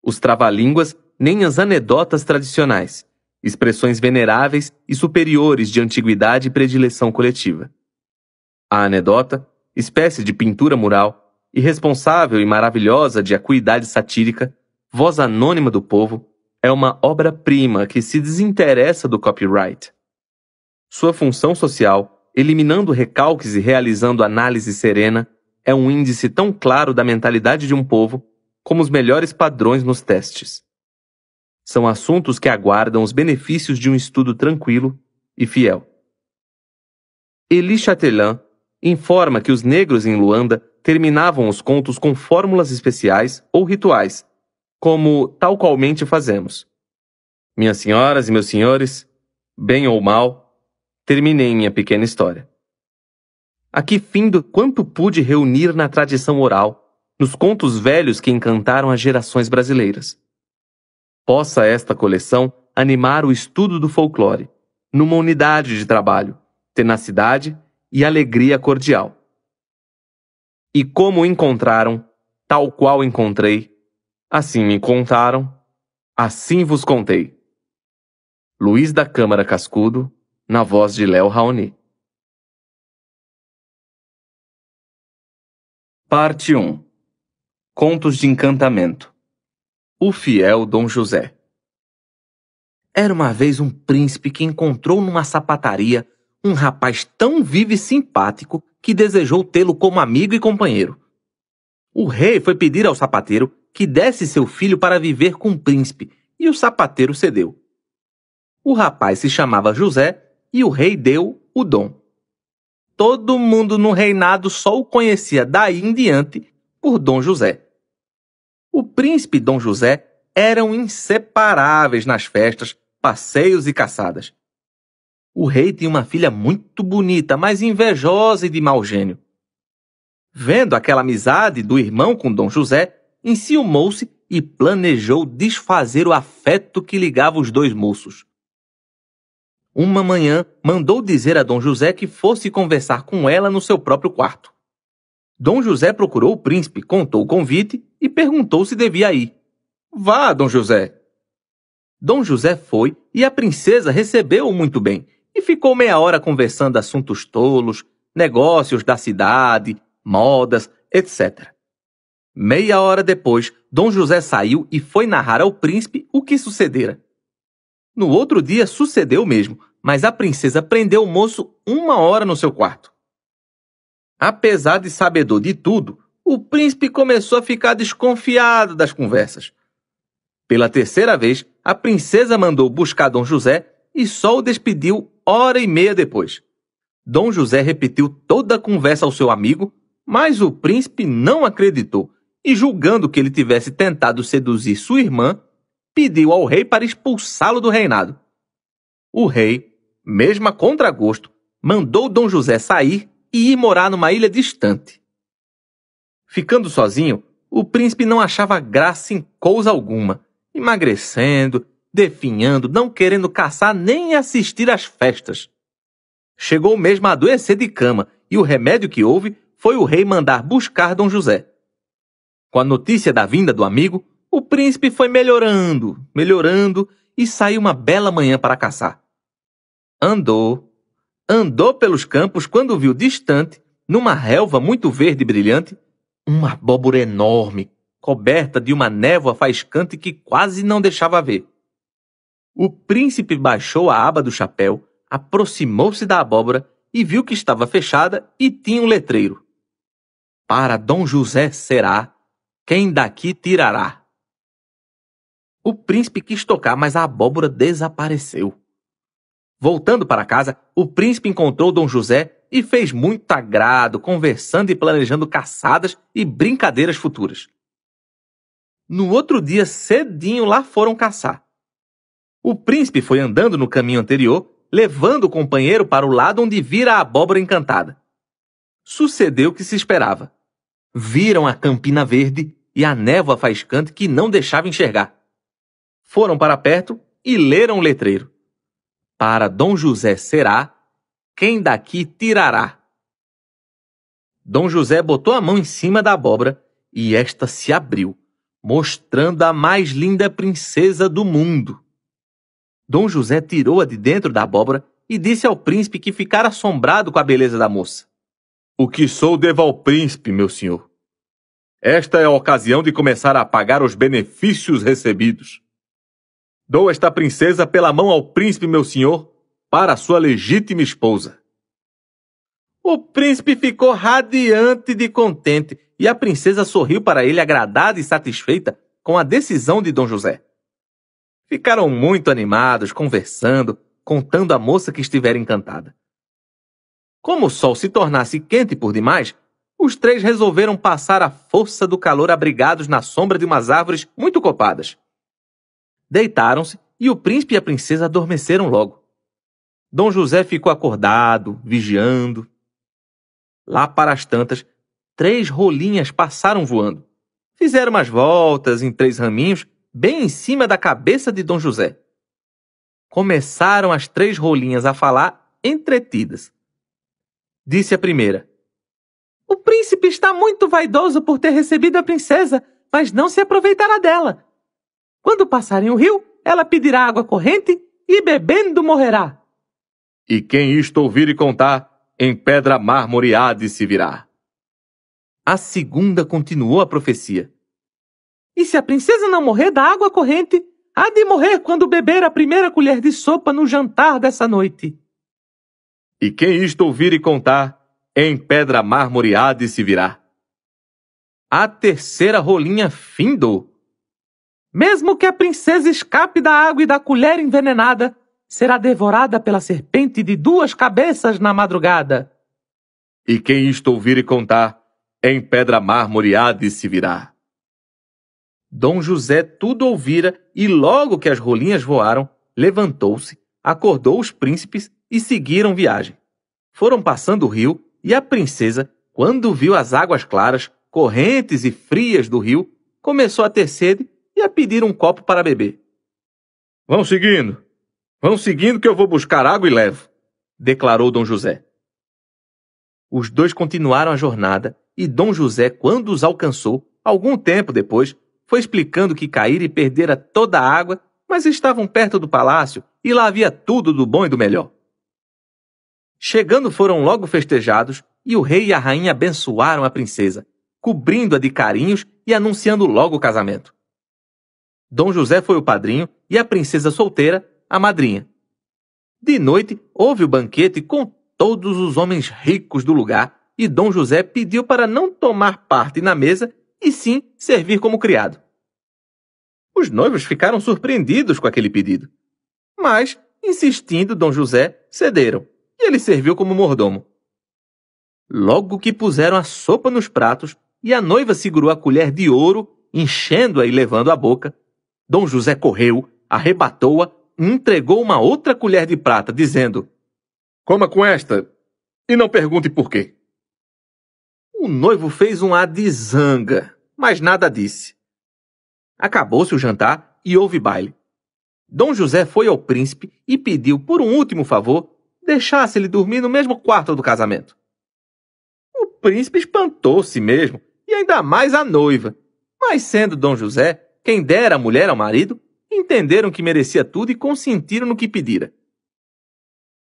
os trava-línguas nem as anedotas tradicionais, expressões veneráveis e superiores de antiguidade e predileção coletiva. A anedota, espécie de pintura mural, irresponsável e maravilhosa de acuidade satírica, Voz Anônima do Povo é uma obra-prima que se desinteressa do copyright. Sua função social, eliminando recalques e realizando análise serena, é um índice tão claro da mentalidade de um povo como os melhores padrões nos testes. São assuntos que aguardam os benefícios de um estudo tranquilo e fiel. Elie Chatelain informa que os negros em Luanda terminavam os contos com fórmulas especiais ou rituais como tal qualmente fazemos. Minhas senhoras e meus senhores, bem ou mal, terminei minha pequena história. Aqui findo quanto pude reunir na tradição oral, nos contos velhos que encantaram as gerações brasileiras. Possa esta coleção animar o estudo do folclore, numa unidade de trabalho, tenacidade e alegria cordial. E como encontraram, tal qual encontrei, Assim me contaram, assim vos contei. Luiz da Câmara Cascudo, na voz de Léo Raoni. Parte 1 Contos de Encantamento O Fiel Dom José Era uma vez um príncipe que encontrou numa sapataria um rapaz tão vivo e simpático que desejou tê-lo como amigo e companheiro. O rei foi pedir ao sapateiro que desse seu filho para viver com o príncipe, e o sapateiro cedeu. O rapaz se chamava José e o rei deu o dom. Todo mundo no reinado só o conhecia daí em diante por Dom José. O príncipe e Dom José eram inseparáveis nas festas, passeios e caçadas. O rei tinha uma filha muito bonita, mas invejosa e de mau gênio. Vendo aquela amizade do irmão com Dom José, enciumou-se e planejou desfazer o afeto que ligava os dois moços. Uma manhã, mandou dizer a Dom José que fosse conversar com ela no seu próprio quarto. Dom José procurou o príncipe, contou o convite e perguntou se devia ir. Vá, Dom José! Dom José foi e a princesa recebeu-o muito bem e ficou meia hora conversando assuntos tolos, negócios da cidade, modas, etc. Meia hora depois, Dom José saiu e foi narrar ao príncipe o que sucedera. No outro dia sucedeu o mesmo, mas a princesa prendeu o moço uma hora no seu quarto. Apesar de sabedor de tudo, o príncipe começou a ficar desconfiado das conversas. Pela terceira vez, a princesa mandou buscar Dom José e só o despediu hora e meia depois. Dom José repetiu toda a conversa ao seu amigo, mas o príncipe não acreditou e, julgando que ele tivesse tentado seduzir sua irmã, pediu ao rei para expulsá-lo do reinado. O rei, mesmo a contragosto, mandou Dom José sair e ir morar numa ilha distante. Ficando sozinho, o príncipe não achava graça em coisa alguma, emagrecendo, definhando, não querendo caçar nem assistir às festas. Chegou mesmo a adoecer de cama, e o remédio que houve foi o rei mandar buscar Dom José. Com a notícia da vinda do amigo, o príncipe foi melhorando, melhorando e saiu uma bela manhã para caçar. Andou, andou pelos campos quando viu distante, numa relva muito verde e brilhante, uma abóbora enorme, coberta de uma névoa faiscante que quase não deixava ver. O príncipe baixou a aba do chapéu, aproximou-se da abóbora e viu que estava fechada e tinha um letreiro. Para Dom José será quem daqui tirará? O príncipe quis tocar, mas a abóbora desapareceu. Voltando para casa, o príncipe encontrou Dom José e fez muito agrado, conversando e planejando caçadas e brincadeiras futuras. No outro dia, cedinho, lá foram caçar. O príncipe foi andando no caminho anterior, levando o companheiro para o lado onde vira a abóbora encantada. Sucedeu o que se esperava. Viram a Campina Verde e a névoa faiscante que não deixava enxergar. Foram para perto e leram o letreiro. Para Dom José será, quem daqui tirará. Dom José botou a mão em cima da abóbora e esta se abriu, mostrando a mais linda princesa do mundo. Dom José tirou-a de dentro da abóbora e disse ao príncipe que ficara assombrado com a beleza da moça. O que sou devo ao príncipe, meu senhor. Esta é a ocasião de começar a pagar os benefícios recebidos. Dou esta princesa pela mão ao príncipe, meu senhor, para sua legítima esposa. O príncipe ficou radiante de contente e a princesa sorriu para ele, agradada e satisfeita com a decisão de Dom José. Ficaram muito animados, conversando, contando à moça que estivera encantada. Como o sol se tornasse quente por demais, os três resolveram passar a força do calor abrigados na sombra de umas árvores muito copadas. Deitaram-se e o príncipe e a princesa adormeceram logo. Dom José ficou acordado, vigiando. Lá para as tantas, três rolinhas passaram voando. Fizeram umas voltas em três raminhos, bem em cima da cabeça de Dom José. Começaram as três rolinhas a falar, entretidas. Disse a primeira: o príncipe está muito vaidoso por ter recebido a princesa, mas não se aproveitará dela. Quando passarem o rio, ela pedirá água corrente e bebendo morrerá. E quem isto ouvir e contar, em pedra mármore há de se virar. A segunda continuou a profecia. E se a princesa não morrer da água corrente, há de morrer quando beber a primeira colher de sopa no jantar dessa noite. E quem isto ouvir e contar, em pedra marmoreada e se virá. A terceira rolinha findo. Mesmo que a princesa escape da água e da colher envenenada, será devorada pela serpente de duas cabeças na madrugada. E quem isto ouvir e contar, em pedra marmoreada e se virá. Dom José tudo ouvira e logo que as rolinhas voaram, levantou-se, acordou os príncipes e seguiram viagem. Foram passando o rio e a princesa, quando viu as águas claras, correntes e frias do rio, começou a ter sede e a pedir um copo para beber. Vão seguindo, vão seguindo que eu vou buscar água e levo, declarou Dom José. Os dois continuaram a jornada e Dom José, quando os alcançou, algum tempo depois, foi explicando que caíra e perdera toda a água, mas estavam perto do palácio e lá havia tudo do bom e do melhor. Chegando foram logo festejados, e o rei e a rainha abençoaram a princesa, cobrindo-a de carinhos e anunciando logo o casamento. Dom José foi o padrinho e a princesa solteira, a madrinha. De noite, houve o banquete com todos os homens ricos do lugar, e Dom José pediu para não tomar parte na mesa e sim servir como criado. Os noivos ficaram surpreendidos com aquele pedido. Mas, insistindo, Dom José cederam e ele serviu como mordomo. Logo que puseram a sopa nos pratos e a noiva segurou a colher de ouro, enchendo-a e levando à boca, Dom José correu, arrebatou-a e entregou uma outra colher de prata, dizendo: Coma com esta e não pergunte por quê. O noivo fez um ar de zanga, mas nada disse. Acabou-se o jantar e houve baile. Dom José foi ao príncipe e pediu, por um último favor, deixasse ele dormir no mesmo quarto do casamento. O príncipe espantou-se mesmo, e ainda mais a noiva. Mas sendo Dom José quem dera a mulher ao marido, entenderam que merecia tudo e consentiram no que pedira.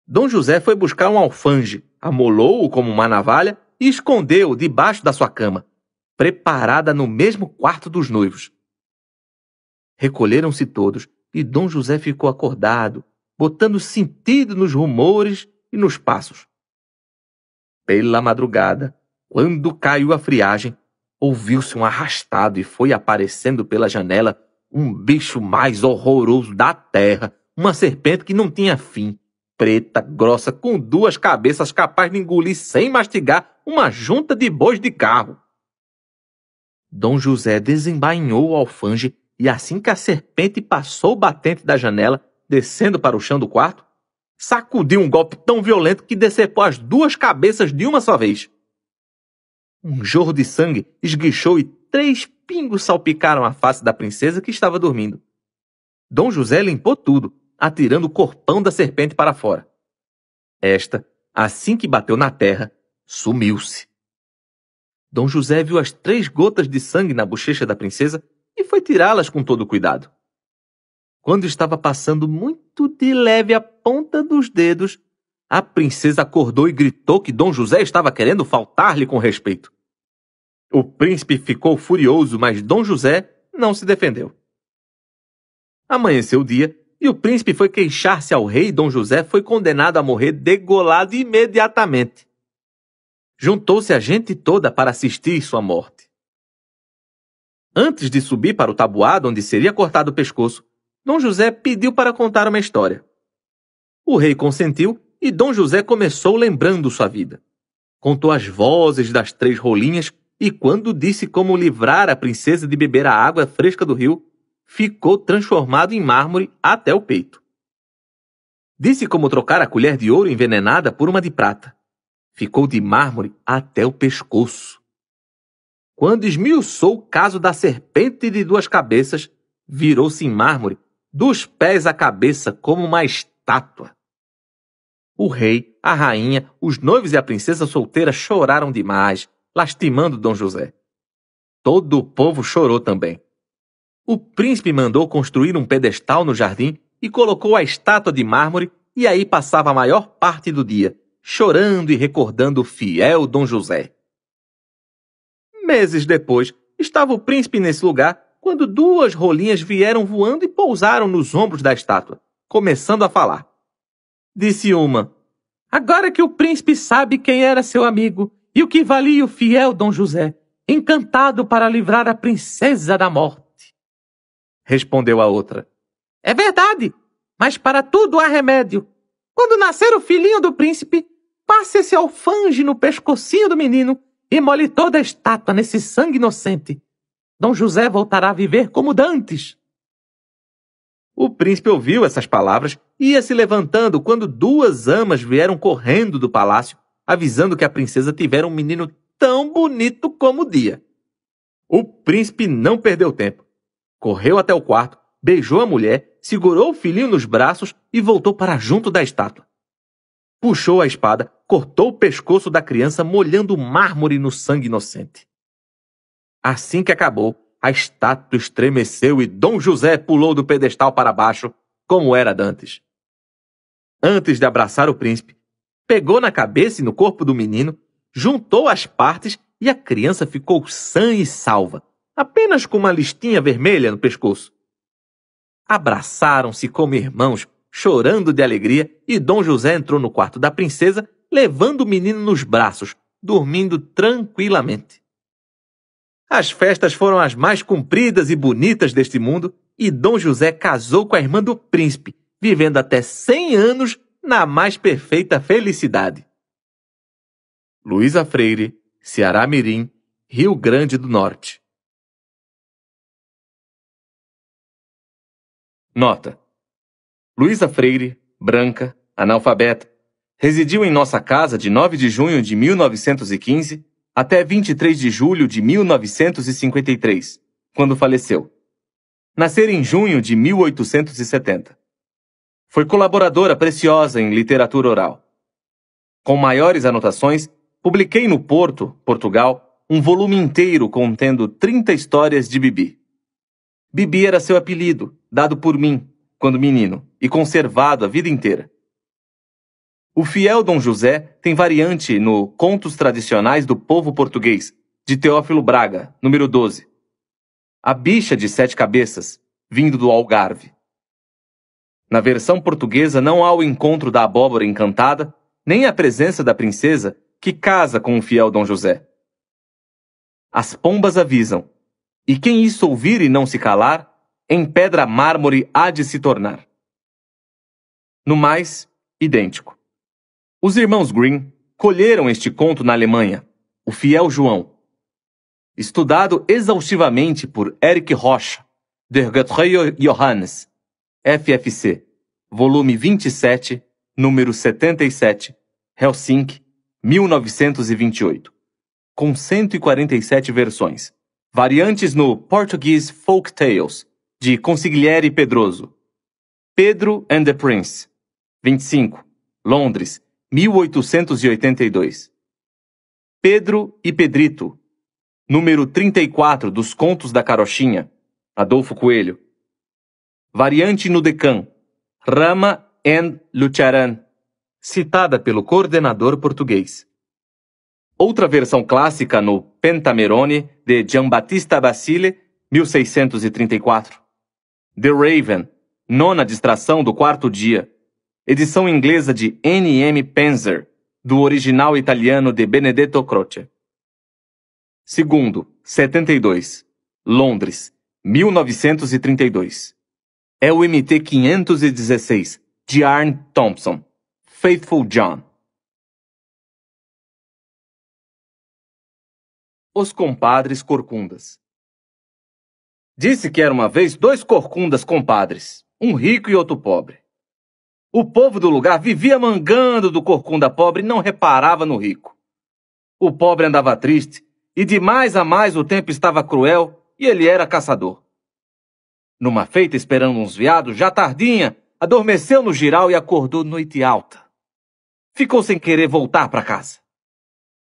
Dom José foi buscar um alfange, amolou-o como uma navalha e escondeu-o debaixo da sua cama, preparada no mesmo quarto dos noivos. Recolheram-se todos e Dom José ficou acordado, botando sentido nos rumores e nos passos. Pela madrugada, quando caiu a friagem, ouviu-se um arrastado e foi aparecendo pela janela um bicho mais horroroso da terra, uma serpente que não tinha fim, preta, grossa, com duas cabeças capaz de engolir sem mastigar uma junta de bois de carro. Dom José desembainhou o alfange e assim que a serpente passou batente da janela, descendo para o chão do quarto, sacudiu um golpe tão violento que decepou as duas cabeças de uma só vez. Um jorro de sangue esguichou e três pingos salpicaram a face da princesa que estava dormindo. Dom José limpou tudo, atirando o corpão da serpente para fora. Esta, assim que bateu na terra, sumiu-se. Dom José viu as três gotas de sangue na bochecha da princesa e foi tirá-las com todo cuidado. Quando estava passando muito de leve a ponta dos dedos, a princesa acordou e gritou que Dom José estava querendo faltar-lhe com respeito. O príncipe ficou furioso, mas Dom José não se defendeu. Amanheceu o dia e o príncipe foi queixar-se ao rei. Dom José foi condenado a morrer degolado imediatamente. Juntou-se a gente toda para assistir sua morte. Antes de subir para o tabuado onde seria cortado o pescoço, Dom José pediu para contar uma história. O rei consentiu e Dom José começou lembrando sua vida. Contou as vozes das três rolinhas e, quando disse como livrar a princesa de beber a água fresca do rio, ficou transformado em mármore até o peito. Disse como trocar a colher de ouro envenenada por uma de prata. Ficou de mármore até o pescoço. Quando esmiuçou o caso da serpente de duas cabeças, virou-se em mármore dos pés à cabeça como uma estátua. O rei, a rainha, os noivos e a princesa solteira choraram demais, lastimando Dom José. Todo o povo chorou também. O príncipe mandou construir um pedestal no jardim e colocou a estátua de mármore, e aí passava a maior parte do dia, chorando e recordando o fiel Dom José. Meses depois, estava o príncipe nesse lugar quando duas rolinhas vieram voando e pousaram nos ombros da estátua, começando a falar. Disse uma: Agora que o príncipe sabe quem era seu amigo e o que valia o fiel Dom José, encantado para livrar a princesa da morte. Respondeu a outra: É verdade, mas para tudo há remédio. Quando nascer o filhinho do príncipe, passe esse alfange no pescocinho do menino e molhe toda a estátua nesse sangue inocente Dom José voltará a viver como dantes. O príncipe ouviu essas palavras e ia se levantando quando duas amas vieram correndo do palácio, avisando que a princesa tivera um menino tão bonito como o dia. O príncipe não perdeu tempo. Correu até o quarto, beijou a mulher, segurou o filhinho nos braços e voltou para junto da estátua. Puxou a espada, cortou o pescoço da criança, molhando o mármore no sangue inocente. Assim que acabou, a estátua estremeceu e Dom José pulou do pedestal para baixo, como era dantes. Antes de abraçar o príncipe, pegou na cabeça e no corpo do menino, juntou as partes e a criança ficou sã e salva, apenas com uma listinha vermelha no pescoço. Abraçaram-se como irmãos, chorando de alegria, e Dom José entrou no quarto da princesa, levando o menino nos braços, dormindo tranquilamente. As festas foram as mais compridas e bonitas deste mundo e Dom José casou com a irmã do príncipe, vivendo até 100 anos na mais perfeita felicidade. Luísa Freire, Ceará Mirim, Rio Grande do Norte. Nota: Luísa Freire, branca, analfabeta, residiu em nossa casa de 9 de junho de 1915 até 23 de julho de 1953, quando faleceu. Nascer em junho de 1870. Foi colaboradora preciosa em literatura oral. Com maiores anotações, publiquei no Porto, Portugal, um volume inteiro contendo 30 histórias de Bibi. Bibi era seu apelido, dado por mim, quando menino, e conservado a vida inteira. O fiel Dom José tem variante no Contos Tradicionais do Povo Português, de Teófilo Braga, número 12. A Bicha de Sete Cabeças, vindo do Algarve. Na versão portuguesa não há o encontro da abóbora encantada, nem a presença da princesa que casa com o fiel Dom José. As pombas avisam, e quem isso ouvir e não se calar, em pedra mármore há de se tornar. No mais, idêntico. Os irmãos Green colheram este conto na Alemanha, O Fiel João, estudado exaustivamente por Eric Rocha, Der Getreue Johannes, FFC, volume 27, número 77, Helsinki, 1928, com 147 versões, variantes no Portuguese Folk Tales, de Consigliere Pedroso. Pedro and the Prince, 25, Londres, 1882. Pedro e Pedrito, número 34 dos Contos da Carochinha, Adolfo Coelho. Variante no Decan, Rama and Lucharan, citada pelo coordenador português. Outra versão clássica no Pentamerone de Giambattista Basile, 1634. The Raven, nona distração do quarto dia, edição inglesa de N. M. Penzer, do original italiano de Benedetto Croce. Segundo, 72. Londres, 1932. É o MT 516 de Arne Thompson, Faithful John. Os compadres corcundas. Disse que era uma vez dois corcundas compadres, um rico e outro pobre. O povo do lugar vivia mangando do corcunda pobre e não reparava no rico. O pobre andava triste, e de mais a mais o tempo estava cruel e ele era caçador. Numa feita esperando uns veados, já tardinha, adormeceu no giral e acordou noite alta. Ficou sem querer voltar para casa.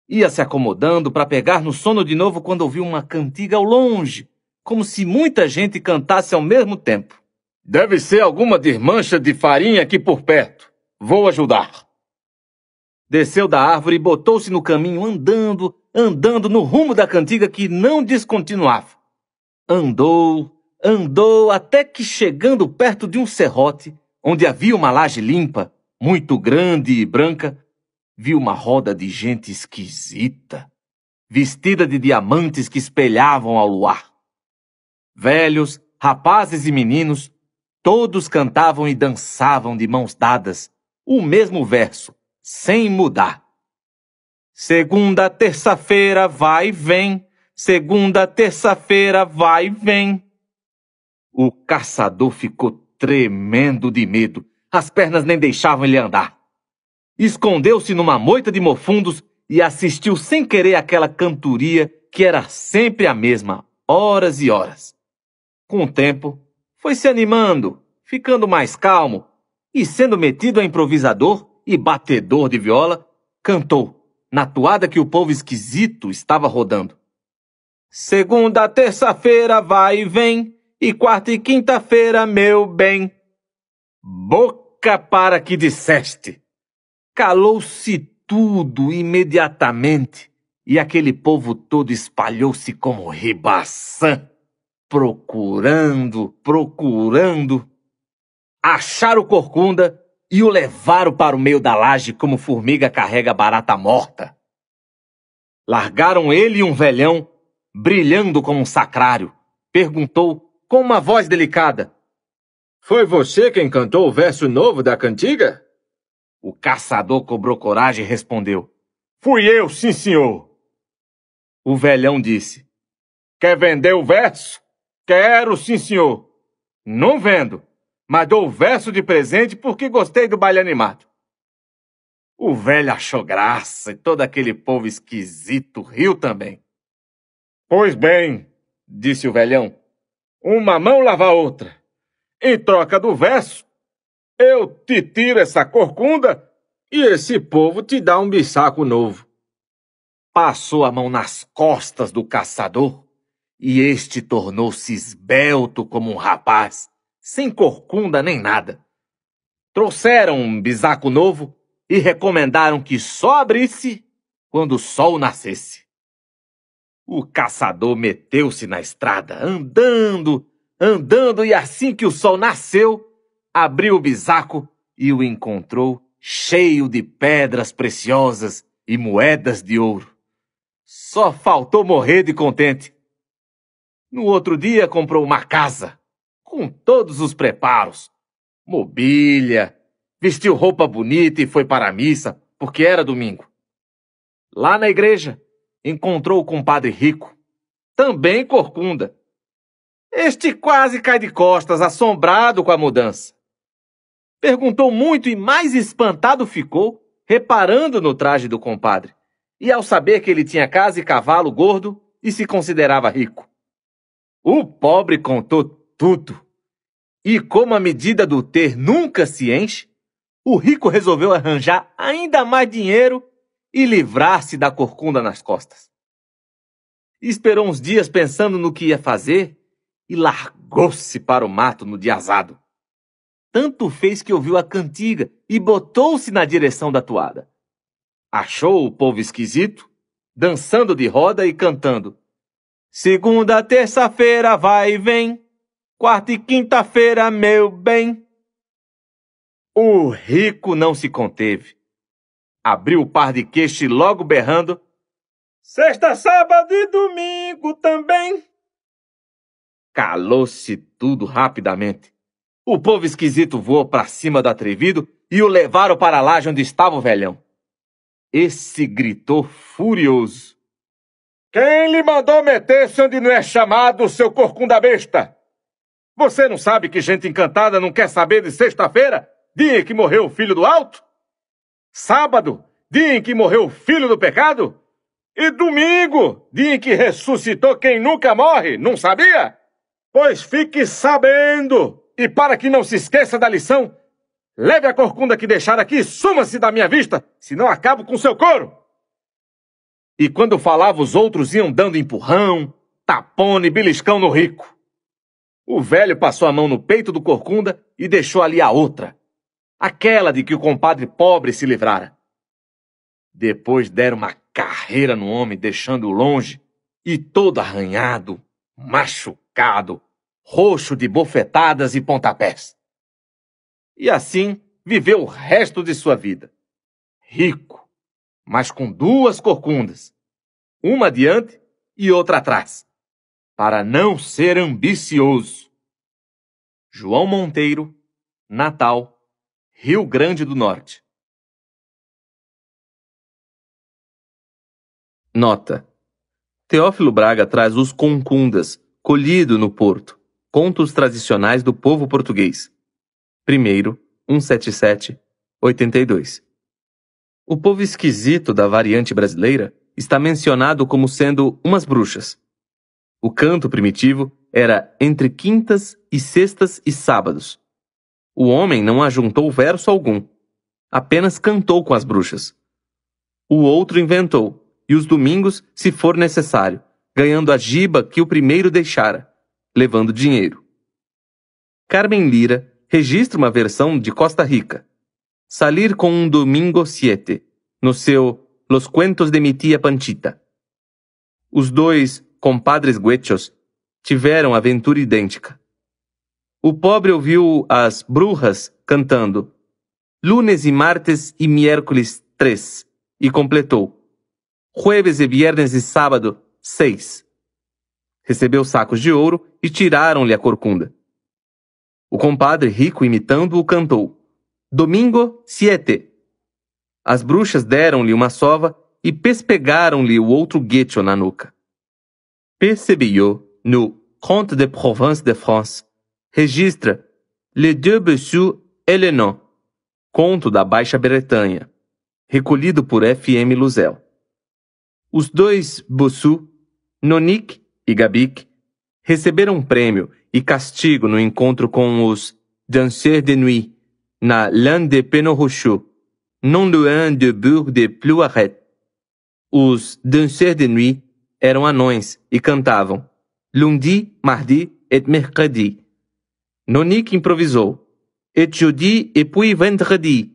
Ia se acomodando para pegar no sono de novo quando ouviu uma cantiga ao longe, como se muita gente cantasse ao mesmo tempo. Deve ser alguma desmancha de farinha aqui por perto. Vou ajudar. Desceu da árvore e botou-se no caminho, andando, andando no rumo da cantiga que não descontinuava. Andou, andou, até que chegando perto de um serrote, onde havia uma laje limpa, muito grande e branca, viu uma roda de gente esquisita, vestida de diamantes que espelhavam ao luar. Velhos, rapazes e meninos, Todos cantavam e dançavam de mãos dadas, o mesmo verso, sem mudar. Segunda, terça-feira, vai e vem. Segunda, terça-feira, vai e vem. O caçador ficou tremendo de medo. As pernas nem deixavam ele andar. Escondeu-se numa moita de mofundos e assistiu sem querer aquela cantoria que era sempre a mesma, horas e horas. Com o tempo, foi se animando, ficando mais calmo e, sendo metido a improvisador e batedor de viola, cantou, na toada que o povo esquisito estava rodando. Segunda, terça-feira vai e vem, e quarta e quinta-feira, meu bem. Boca para que disseste! Calou-se tudo imediatamente e aquele povo todo espalhou-se como ribaçã procurando, procurando achar o corcunda e o levaram para o meio da laje como formiga carrega barata morta. Largaram ele e um velhão, brilhando como um sacrário. Perguntou com uma voz delicada: Foi você quem cantou o verso novo da cantiga? O caçador cobrou coragem e respondeu: Fui eu, sim, senhor. O velhão disse: Quer vender o verso? Quero, sim, senhor. Não vendo, mas dou o verso de presente porque gostei do baile animado. O velho achou graça e todo aquele povo esquisito riu também. Pois bem, disse o velhão, uma mão lava a outra. Em troca do verso, eu te tiro essa corcunda e esse povo te dá um bisaco novo. Passou a mão nas costas do caçador e este tornou-se esbelto como um rapaz, sem corcunda nem nada. Trouxeram um bisaco novo e recomendaram que só abrisse quando o sol nascesse. O caçador meteu-se na estrada, andando, andando, e assim que o sol nasceu, abriu o bisaco e o encontrou cheio de pedras preciosas e moedas de ouro. Só faltou morrer de contente. No outro dia comprou uma casa, com todos os preparos, mobília, vestiu roupa bonita e foi para a missa, porque era domingo. Lá na igreja, encontrou o compadre rico, também corcunda. Este quase cai de costas, assombrado com a mudança. Perguntou muito e mais espantado ficou, reparando no traje do compadre, e ao saber que ele tinha casa e cavalo gordo e se considerava rico. O pobre contou tudo. E como a medida do ter nunca se enche, o rico resolveu arranjar ainda mais dinheiro e livrar-se da corcunda nas costas. Esperou uns dias pensando no que ia fazer e largou-se para o mato no dia azado. Tanto fez que ouviu a cantiga e botou-se na direção da toada. Achou o povo esquisito, dançando de roda e cantando. Segunda, terça-feira vai e vem. Quarta e quinta-feira, meu bem. O rico não se conteve. Abriu o par de queixo e logo berrando. Sexta, sábado e domingo também. Calou-se tudo rapidamente. O povo esquisito voou para cima do atrevido e o levaram para a laje onde estava o velhão. Esse gritou furioso. Quem lhe mandou meter-se onde não é chamado, seu corcunda besta? Você não sabe que gente encantada não quer saber de sexta-feira, dia em que morreu o filho do alto? Sábado, dia em que morreu o filho do pecado? E domingo, dia em que ressuscitou quem nunca morre, não sabia? Pois fique sabendo! E para que não se esqueça da lição, leve a corcunda que deixar aqui e suma-se da minha vista, senão acabo com seu couro! E quando falava, os outros iam dando empurrão, tapone, beliscão no rico. O velho passou a mão no peito do corcunda e deixou ali a outra, aquela de que o compadre pobre se livrara. Depois deram uma carreira no homem, deixando-o longe, e todo arranhado, machucado, roxo de bofetadas e pontapés. E assim viveu o resto de sua vida. Rico, mas com duas corcundas, uma adiante e outra atrás, para não ser ambicioso. João Monteiro, Natal, Rio Grande do Norte. Nota: Teófilo Braga traz os concundas, colhido no Porto, contos tradicionais do povo português. Primeiro, 177, 82. O povo esquisito da variante brasileira está mencionado como sendo umas bruxas. O canto primitivo era entre quintas e sextas e sábados. O homem não ajuntou verso algum, apenas cantou com as bruxas. O outro inventou, e os domingos, se for necessário, ganhando a giba que o primeiro deixara, levando dinheiro. Carmen Lira registra uma versão de Costa Rica, salir com um domingo siete, no seu Los Cuentos de mi Tia Panchita. Os dois compadres guechos tiveram aventura idêntica. O pobre ouviu as brujas cantando lunes e martes e miércoles três e completou jueves e viernes e sábado seis. Recebeu sacos de ouro e tiraram-lhe a corcunda. O compadre rico, imitando-o, cantou Domingo 7. As bruxas deram-lhe uma sova e pespegaram-lhe o outro guetcho na nuca. Percebiu no Conte de Provence de France registra Les Deux Bessous et le non. Conto da Baixa Bretanha, recolhido por F.M. Luzel. Os dois Bossu, Nonique e Gabic, receberam prêmio e castigo no encontro com os Danseurs de Nuit, na l'un de pénaux non loin de bourg de Plouaret. Os danseurs de nuit eram anões e cantavam lundi, mardi et mercredi. Nonique improvisou et jeudi et puis vendredi.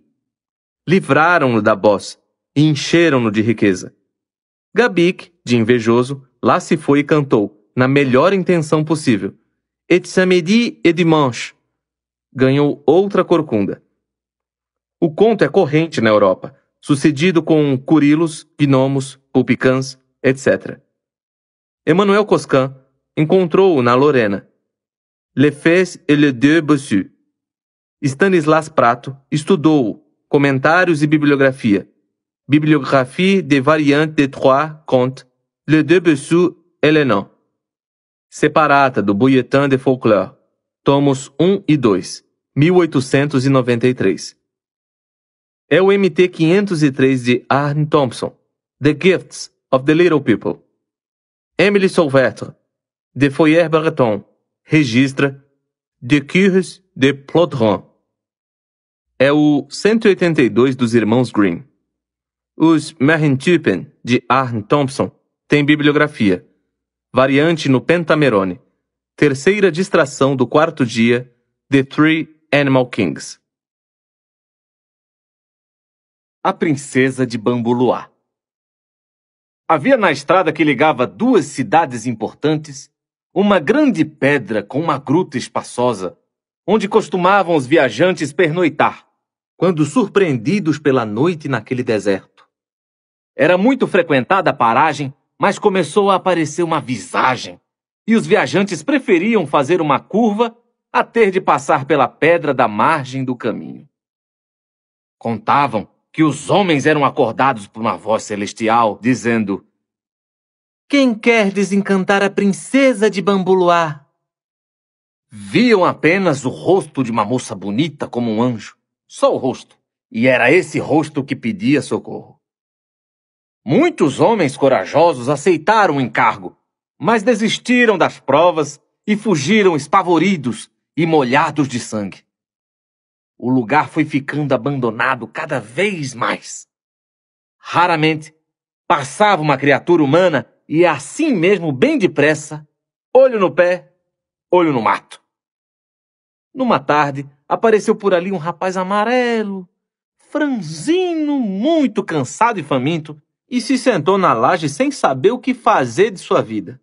Livraram-no da bossa e encheram-no de riqueza. Gabic, de invejoso, lá se foi e cantou, na melhor intenção possível. Et samedi et dimanche ganhou outra corcunda. O conto é corrente na Europa, sucedido com curilos, gnomos, pulpicans, etc. Emmanuel Coscan encontrou-o na Lorena. Le Fez et le Deux Bossu. Stanislas Prato estudou-o, comentários e bibliografia. Bibliographie des variantes de trois contes, Le Deux Bossu et le Nom. Separata do Bouilletin de Folklore tomos 1 e 2, 1893. É o MT 503 de Arne Thompson, The Gifts of the Little People. Emily Solvetre, de Foyer Breton, registra De Cures de Plotron. É o 182 dos Irmãos Green. Os Mehrentypen, de Arne Thompson, tem bibliografia, variante no Pentamerone. Terceira distração do quarto dia: The Three Animal Kings. A Princesa de Bambuluá. Havia na estrada que ligava duas cidades importantes uma grande pedra com uma gruta espaçosa, onde costumavam os viajantes pernoitar, quando surpreendidos pela noite naquele deserto. Era muito frequentada a paragem, mas começou a aparecer uma visagem e os viajantes preferiam fazer uma curva a ter de passar pela pedra da margem do caminho. Contavam que os homens eram acordados por uma voz celestial, dizendo: Quem quer desencantar a princesa de Bambuluá? Viam apenas o rosto de uma moça bonita como um anjo, só o rosto, e era esse rosto que pedia socorro. Muitos homens corajosos aceitaram o encargo mas desistiram das provas e fugiram espavoridos e molhados de sangue. O lugar foi ficando abandonado cada vez mais. Raramente passava uma criatura humana e é assim mesmo, bem depressa, olho no pé, olho no mato. Numa tarde, apareceu por ali um rapaz amarelo, franzino, muito cansado e faminto, e se sentou na laje sem saber o que fazer de sua vida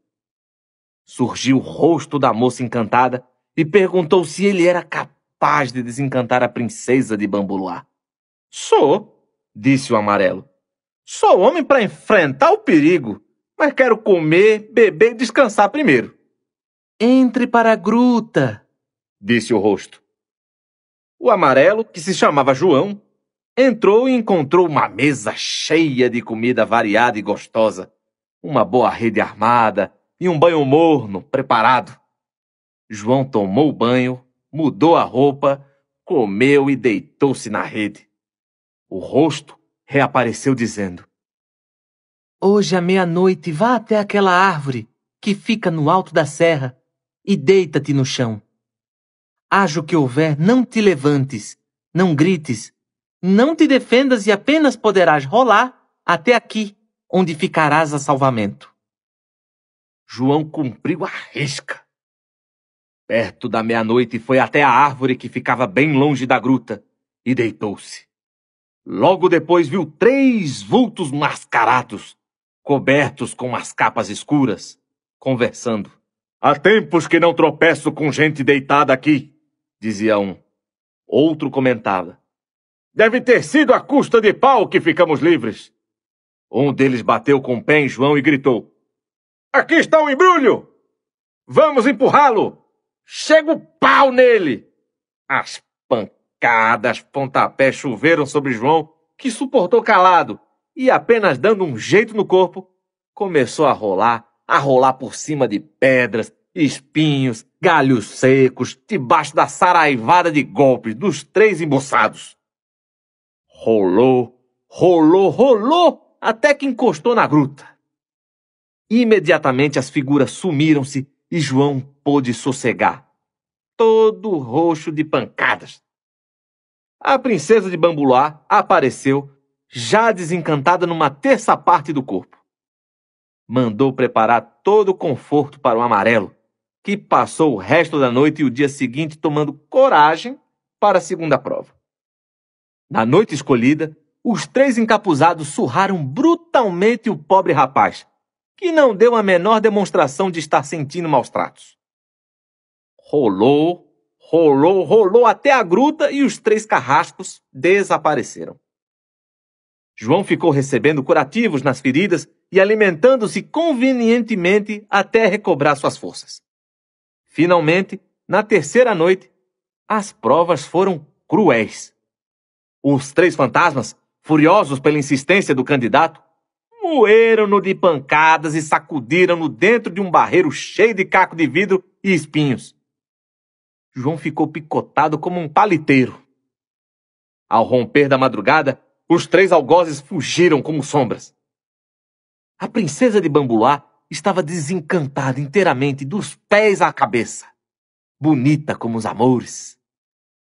surgiu o rosto da moça encantada e perguntou se ele era capaz de desencantar a princesa de Bambuluá. Sou, disse o amarelo. Sou homem para enfrentar o perigo, mas quero comer, beber e descansar primeiro. Entre para a gruta, disse o rosto. O amarelo, que se chamava João, entrou e encontrou uma mesa cheia de comida variada e gostosa, uma boa rede armada, e um banho morno, preparado. João tomou o banho, mudou a roupa, comeu e deitou-se na rede. O rosto reapareceu dizendo: Hoje à meia-noite vá até aquela árvore que fica no alto da serra e deita-te no chão. Haja o que houver, não te levantes, não grites, não te defendas e apenas poderás rolar até aqui, onde ficarás a salvamento. João cumpriu a risca. Perto da meia-noite foi até a árvore que ficava bem longe da gruta e deitou-se. Logo depois viu três vultos mascarados, cobertos com as capas escuras, conversando. Há tempos que não tropeço com gente deitada aqui, dizia um. Outro comentava. Deve ter sido à custa de pau que ficamos livres. Um deles bateu com o pé em João e gritou: Aqui está o embrulho! Vamos empurrá-lo! Chega o pau nele! As pancadas, pontapés choveram sobre João, que suportou calado e, apenas dando um jeito no corpo, começou a rolar, a rolar por cima de pedras, espinhos, galhos secos, debaixo da saraivada de golpes dos três embuçados. Rolou, rolou, rolou, até que encostou na gruta. Imediatamente as figuras sumiram-se e João pôde sossegar, todo roxo de pancadas. A princesa de Bambulá apareceu, já desencantada numa terça parte do corpo. Mandou preparar todo o conforto para o amarelo, que passou o resto da noite e o dia seguinte tomando coragem para a segunda prova. Na noite escolhida, os três encapuzados surraram brutalmente o pobre rapaz, que não deu a menor demonstração de estar sentindo maus tratos. Rolou, rolou, rolou até a gruta e os três carrascos desapareceram. João ficou recebendo curativos nas feridas e alimentando-se convenientemente até recobrar suas forças. Finalmente, na terceira noite, as provas foram cruéis. Os três fantasmas, furiosos pela insistência do candidato, moeram-no de pancadas e sacudiram-no dentro de um barreiro cheio de caco de vidro e espinhos. João ficou picotado como um paliteiro. Ao romper da madrugada, os três algozes fugiram como sombras. A princesa de bambuá estava desencantada inteiramente, dos pés à cabeça. Bonita como os amores.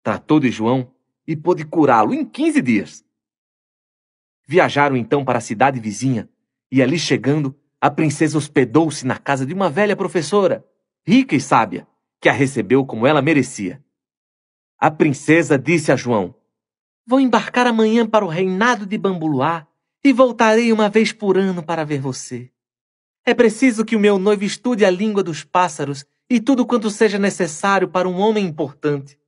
Tratou de João e pôde curá-lo em 15 dias. Viajaram então para a cidade vizinha, e ali chegando, a princesa hospedou-se na casa de uma velha professora, rica e sábia, que a recebeu como ela merecia. A princesa disse a João: Vou embarcar amanhã para o reinado de Bambuluá e voltarei uma vez por ano para ver você. É preciso que o meu noivo estude a língua dos pássaros e tudo quanto seja necessário para um homem importante.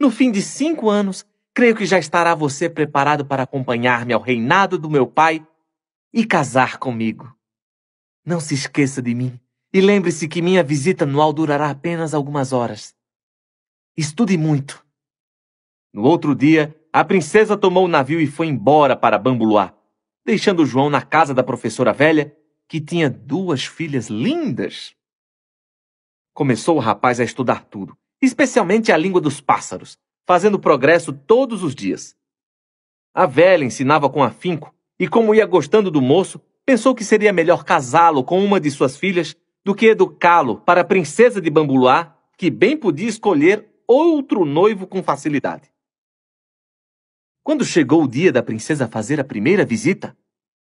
No fim de cinco anos, Creio que já estará você preparado para acompanhar-me ao reinado do meu pai e casar comigo. Não se esqueça de mim e lembre-se que minha visita anual durará apenas algumas horas. Estude muito. No outro dia, a princesa tomou o navio e foi embora para Bambuluá, deixando João na casa da professora velha, que tinha duas filhas lindas. Começou o rapaz a estudar tudo, especialmente a língua dos pássaros, fazendo progresso todos os dias. A velha ensinava com afinco e, como ia gostando do moço, pensou que seria melhor casá-lo com uma de suas filhas do que educá-lo para a princesa de Bambuluá, que bem podia escolher outro noivo com facilidade. Quando chegou o dia da princesa fazer a primeira visita,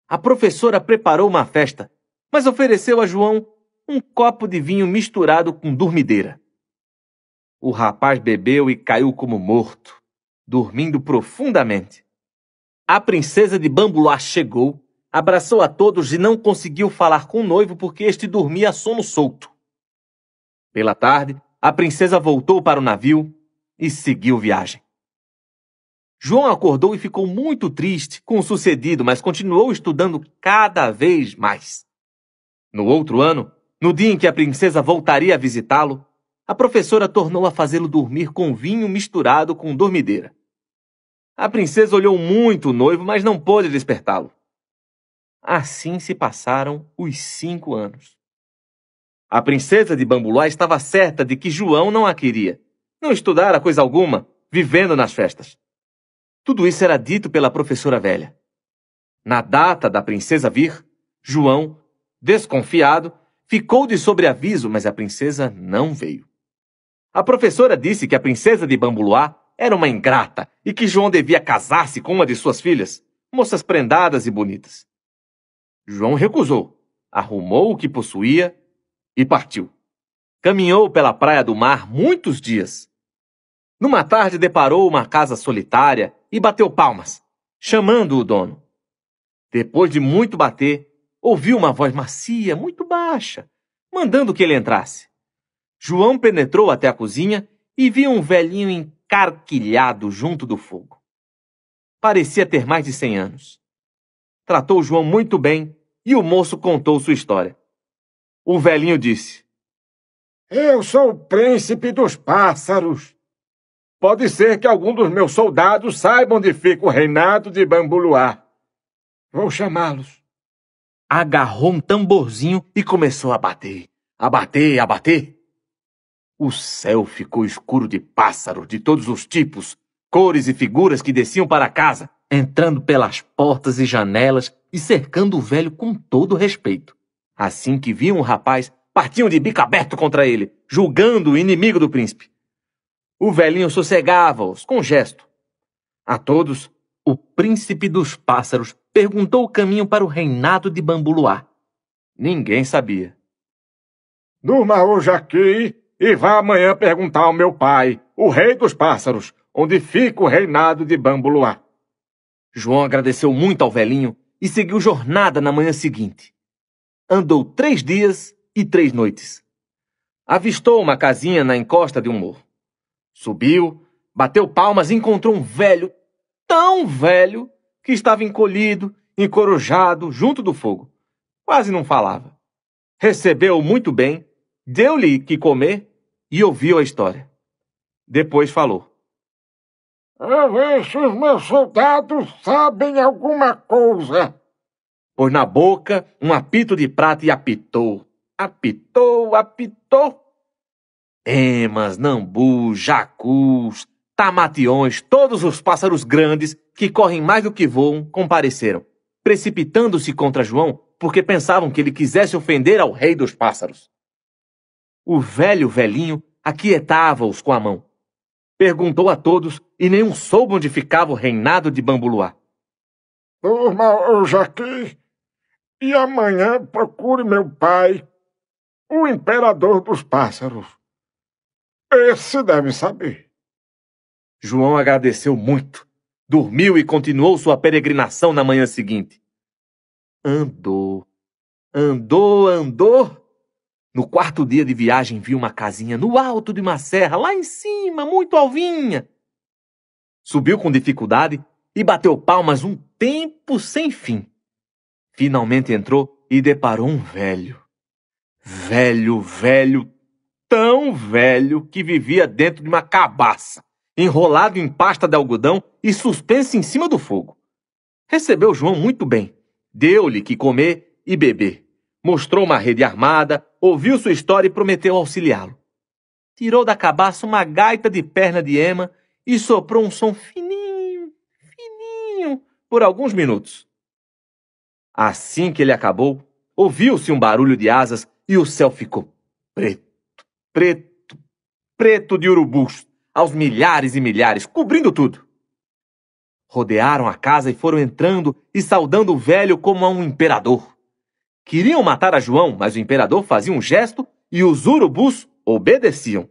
a professora preparou uma festa, mas ofereceu a João um copo de vinho misturado com dormideira. O rapaz bebeu e caiu como morto, dormindo profundamente. A princesa de Bambuá chegou, abraçou a todos e não conseguiu falar com o noivo porque este dormia a sono solto. Pela tarde, a princesa voltou para o navio e seguiu viagem. João acordou e ficou muito triste com o sucedido, mas continuou estudando cada vez mais. No outro ano, no dia em que a princesa voltaria a visitá-lo, a professora tornou a fazê-lo dormir com vinho misturado com dormideira. A princesa olhou muito o noivo, mas não pôde despertá-lo. Assim se passaram os cinco anos. A princesa de bambulá estava certa de que João não a queria. Não estudara coisa alguma, vivendo nas festas. Tudo isso era dito pela professora velha. Na data da princesa vir, João, desconfiado, ficou de sobreaviso, mas a princesa não veio. A professora disse que a princesa de Bambuluá era uma ingrata e que João devia casar-se com uma de suas filhas, moças prendadas e bonitas. João recusou, arrumou o que possuía e partiu. Caminhou pela praia do mar muitos dias. Numa tarde deparou uma casa solitária e bateu palmas, chamando o dono. Depois de muito bater, ouviu uma voz macia, muito baixa, mandando que ele entrasse. João penetrou até a cozinha e viu um velhinho encarquilhado junto do fogo. Parecia ter mais de cem anos. Tratou João muito bem e o moço contou sua história. O velhinho disse: Eu sou o príncipe dos pássaros. Pode ser que algum dos meus soldados saiba onde fica o reinado de Bambuluá. Vou chamá-los. Agarrou um tamborzinho e começou a bater, a bater, a bater. O céu ficou escuro de pássaros de todos os tipos, cores e figuras que desciam para casa, entrando pelas portas e janelas e cercando o velho com todo respeito. Assim que viam o rapaz, partiam de bico aberto contra ele, julgando o inimigo do príncipe. O velhinho sossegava-os com gesto. A todos, o príncipe dos pássaros perguntou o caminho para o reinado de Bambuluá. Ninguém sabia. Durma hoje aqui e vá amanhã perguntar ao meu pai, o rei dos pássaros, onde fica o reinado de Bambuluá. João agradeceu muito ao velhinho e seguiu jornada na manhã seguinte. Andou três dias e três noites. Avistou uma casinha na encosta de um morro. Subiu, bateu palmas e encontrou um velho, tão velho, que estava encolhido, encorujado, junto do fogo. Quase não falava. Recebeu muito bem, deu-lhe que comer e ouviu a história. Depois falou: A ver se os meus soldados sabem alguma coisa. Pôs na boca um apito de prata e apitou. Apitou, apitou. Emas, nambus, jacus, tamatiões, todos os pássaros grandes que correm mais do que voam compareceram, precipitando-se contra João porque pensavam que ele quisesse ofender ao rei dos pássaros. O velho velhinho aquietava-os com a mão. Perguntou a todos e nenhum soube onde ficava o reinado de Bambuluá. Durma hoje aqui e amanhã procure meu pai, o imperador dos pássaros. Esse deve saber. João agradeceu muito, dormiu e continuou sua peregrinação na manhã seguinte. Andou, andou, andou no quarto dia de viagem, vi uma casinha no alto de uma serra, lá em cima, muito alvinha. Subiu com dificuldade e bateu palmas um tempo sem fim. Finalmente entrou e deparou um velho. Velho, velho, tão velho que vivia dentro de uma cabaça, enrolado em pasta de algodão e suspenso em cima do fogo. Recebeu João muito bem. Deu-lhe que comer e beber. Mostrou uma rede armada, ouviu sua história e prometeu auxiliá-lo. Tirou da cabaça uma gaita de perna de ema e soprou um som fininho, fininho, por alguns minutos. Assim que ele acabou, ouviu-se um barulho de asas e o céu ficou preto, preto, preto de urubus, aos milhares e milhares, cobrindo tudo. Rodearam a casa e foram entrando e saudando o velho como a um imperador. Queriam matar a João, mas o imperador fazia um gesto e os urubus obedeciam.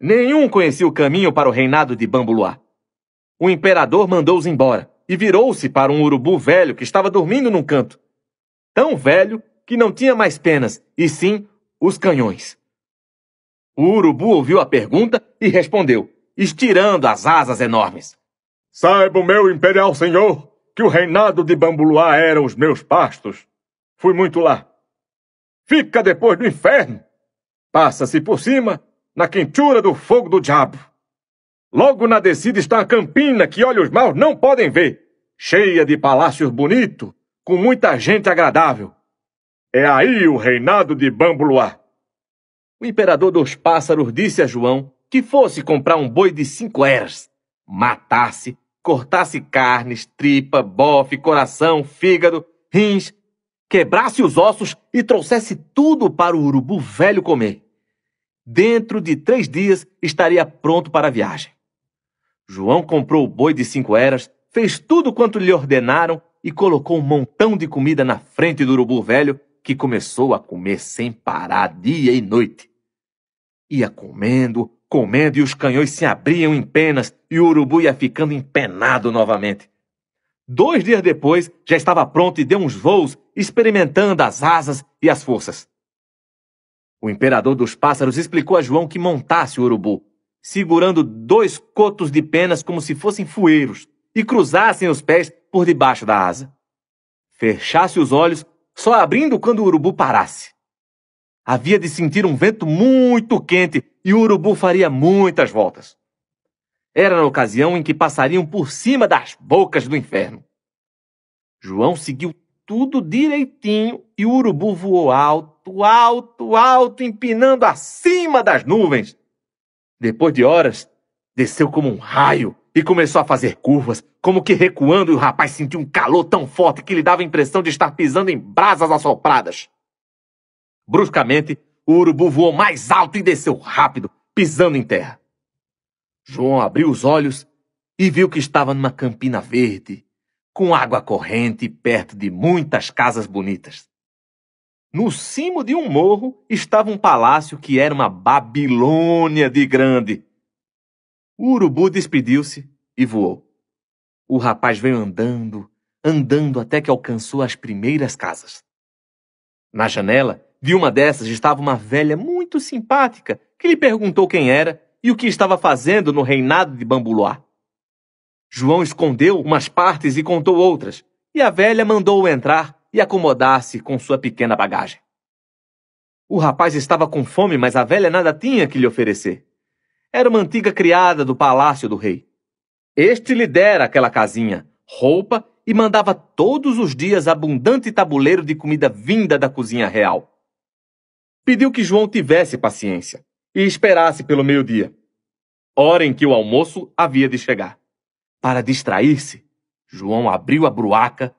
Nenhum conhecia o caminho para o reinado de Bambuluá. O imperador mandou-os embora e virou-se para um urubu velho que estava dormindo num canto. Tão velho que não tinha mais penas, e sim os canhões. O urubu ouviu a pergunta e respondeu, estirando as asas enormes. Saiba, meu imperial senhor, que o reinado de Bambuluá eram os meus pastos. Fui muito lá. Fica depois do inferno. Passa-se por cima, na quentura do fogo do diabo. Logo na descida está a campina que olhos maus não podem ver, cheia de palácios bonitos, com muita gente agradável. É aí o reinado de Bambuluá. O imperador dos pássaros disse a João que fosse comprar um boi de cinco eras, matasse, cortasse carnes, tripa, bofe, coração, fígado, rins, quebrasse os ossos e trouxesse tudo para o urubu velho comer. Dentro de três dias estaria pronto para a viagem. João comprou o boi de cinco eras, fez tudo quanto lhe ordenaram e colocou um montão de comida na frente do urubu velho, que começou a comer sem parar dia e noite. Ia comendo, comendo e os canhões se abriam em penas e o urubu ia ficando empenado novamente. Dois dias depois, já estava pronto e deu uns voos, experimentando as asas e as forças. O imperador dos pássaros explicou a João que montasse o urubu, segurando dois cotos de penas como se fossem fueiros e cruzassem os pés por debaixo da asa. Fechasse os olhos, só abrindo quando o urubu parasse. Havia de sentir um vento muito quente e o urubu faria muitas voltas. Era na ocasião em que passariam por cima das bocas do inferno. João seguiu tudo direitinho e o urubu voou alto, alto, alto, empinando acima das nuvens. Depois de horas, desceu como um raio e começou a fazer curvas, como que recuando, e o rapaz sentiu um calor tão forte que lhe dava a impressão de estar pisando em brasas assopradas. Bruscamente, o urubu voou mais alto e desceu rápido, pisando em terra. João abriu os olhos e viu que estava numa campina verde, com água corrente perto de muitas casas bonitas. No cimo de um morro estava um palácio que era uma Babilônia de grande. O urubu despediu-se e voou. O rapaz veio andando, andando até que alcançou as primeiras casas. Na janela de uma dessas estava uma velha muito simpática que lhe perguntou quem era e o que estava fazendo no reinado de Bambuluá. João escondeu umas partes e contou outras, e a velha mandou-o entrar e acomodar-se com sua pequena bagagem. O rapaz estava com fome, mas a velha nada tinha que lhe oferecer. Era uma antiga criada do palácio do rei. Este lhe dera aquela casinha, roupa e mandava todos os dias abundante tabuleiro de comida vinda da cozinha real. Pediu que João tivesse paciência e esperasse pelo meio-dia, hora em que o almoço havia de chegar. Para distrair-se, João abriu a bruaca,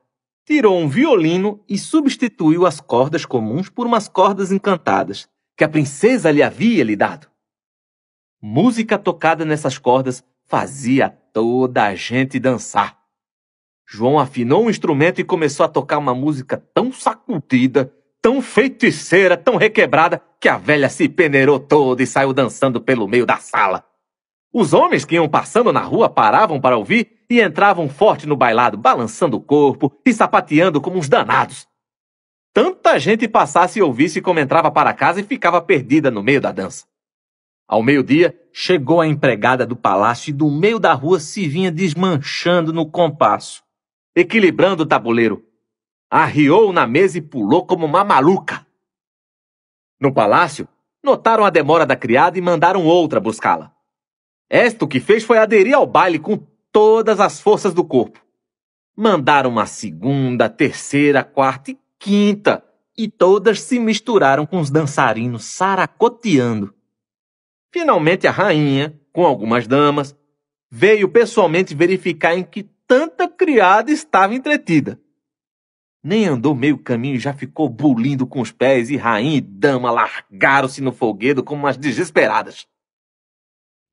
tirou um violino e substituiu as cordas comuns por umas cordas encantadas que a princesa lhe havia lhe dado. Música tocada nessas cordas fazia toda a gente dançar. João afinou um instrumento e começou a tocar uma música tão sacudida tão feiticeira, tão requebrada, que a velha se peneirou toda e saiu dançando pelo meio da sala. Os homens que iam passando na rua paravam para ouvir e entravam forte no bailado, balançando o corpo e sapateando como uns danados. Tanta gente passasse e ouvisse como entrava para casa e ficava perdida no meio da dança. Ao meio-dia, chegou a empregada do palácio e do meio da rua se vinha desmanchando no compasso, equilibrando o tabuleiro, Arriou na mesa e pulou como uma maluca. No palácio, notaram a demora da criada e mandaram outra buscá-la. Esta o que fez foi aderir ao baile com todas as forças do corpo. Mandaram uma segunda, terceira, quarta e quinta, e todas se misturaram com os dançarinos saracoteando. Finalmente a rainha, com algumas damas, veio pessoalmente verificar em que tanta criada estava entretida. Nem andou meio caminho e já ficou bulindo com os pés, e rainha e dama largaram-se no folguedo como umas desesperadas.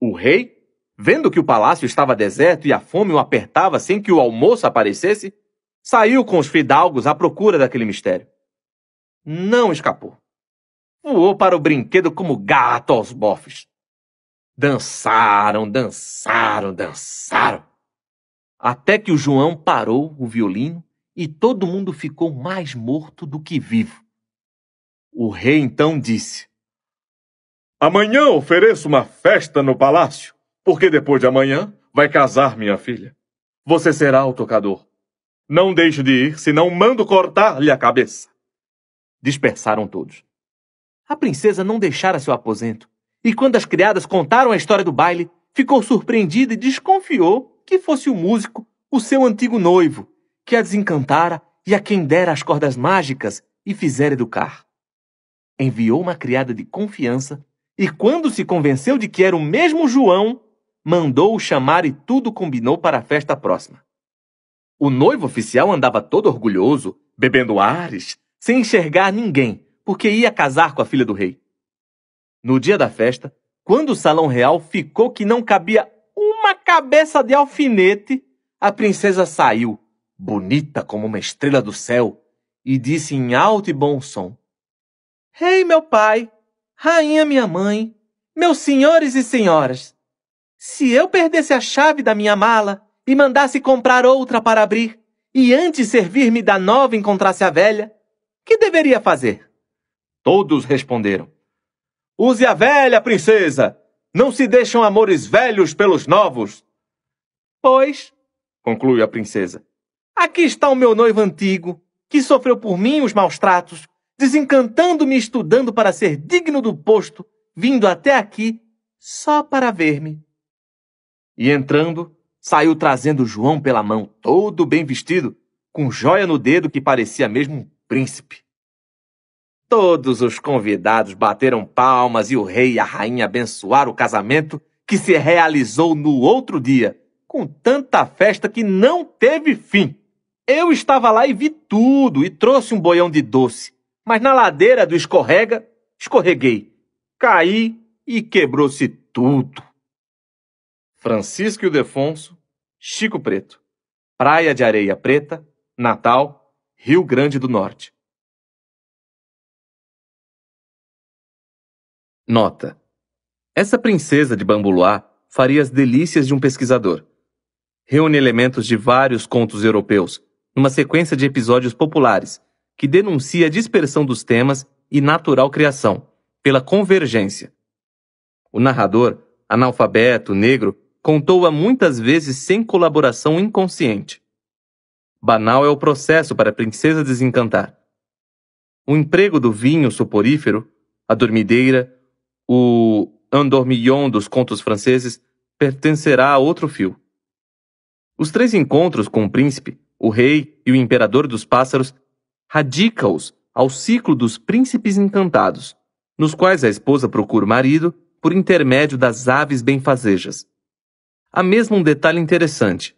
O rei, vendo que o palácio estava deserto e a fome o apertava sem que o almoço aparecesse, saiu com os fidalgos à procura daquele mistério. Não escapou. Voou para o brinquedo como gato aos bofes. Dançaram, dançaram, dançaram. Até que o João parou o violino e todo mundo ficou mais morto do que vivo. O rei então disse: Amanhã ofereço uma festa no palácio, porque depois de amanhã vai casar minha filha. Você será o tocador. Não deixe de ir, senão mando cortar-lhe a cabeça. Dispersaram todos. A princesa não deixara seu aposento, e quando as criadas contaram a história do baile, ficou surpreendida e desconfiou que fosse o músico, o seu antigo noivo, que a desencantara e a quem dera as cordas mágicas e fizera educar. Enviou uma criada de confiança e, quando se convenceu de que era o mesmo João, mandou-o chamar e tudo combinou para a festa próxima. O noivo oficial andava todo orgulhoso, bebendo ares, sem enxergar ninguém, porque ia casar com a filha do rei. No dia da festa, quando o salão real ficou que não cabia uma cabeça de alfinete, a princesa saiu, bonita como uma estrela do céu, e disse em alto e bom som: Rei hey, meu pai, rainha minha mãe, meus senhores e senhoras, se eu perdesse a chave da minha mala e mandasse comprar outra para abrir, e antes servir-me da nova encontrasse a velha, que deveria fazer? Todos responderam: Use a velha, princesa! Não se deixam amores velhos pelos novos! Pois, conclui a princesa, Aqui está o meu noivo antigo, que sofreu por mim os maus tratos, desencantando-me estudando para ser digno do posto, vindo até aqui só para ver-me. E entrando, saiu trazendo João pela mão, todo bem vestido, com joia no dedo que parecia mesmo um príncipe. Todos os convidados bateram palmas e o rei e a rainha abençoaram o casamento que se realizou no outro dia, com tanta festa que não teve fim. Eu estava lá e vi tudo e trouxe um boião de doce, mas na ladeira do escorrega, escorreguei, caí e quebrou-se tudo. Francisco e o Defonso, Chico Preto, Praia de Areia Preta, Natal, Rio Grande do Norte. Nota: Essa princesa de Bambuluá faria as delícias de um pesquisador. Reúne elementos de vários contos europeus, numa sequência de episódios populares, que denuncia a dispersão dos temas e natural criação, pela convergência. O narrador, analfabeto, negro, contou-a muitas vezes sem colaboração inconsciente. Banal é o processo para a princesa desencantar. O emprego do vinho soporífero, a dormideira, o endormillon dos contos franceses pertencerá a outro fio. Os três encontros com o príncipe, o rei e o imperador dos pássaros radica-os ao ciclo dos príncipes encantados, nos quais a esposa procura o marido por intermédio das aves benfazejas. Há mesmo um detalhe interessante.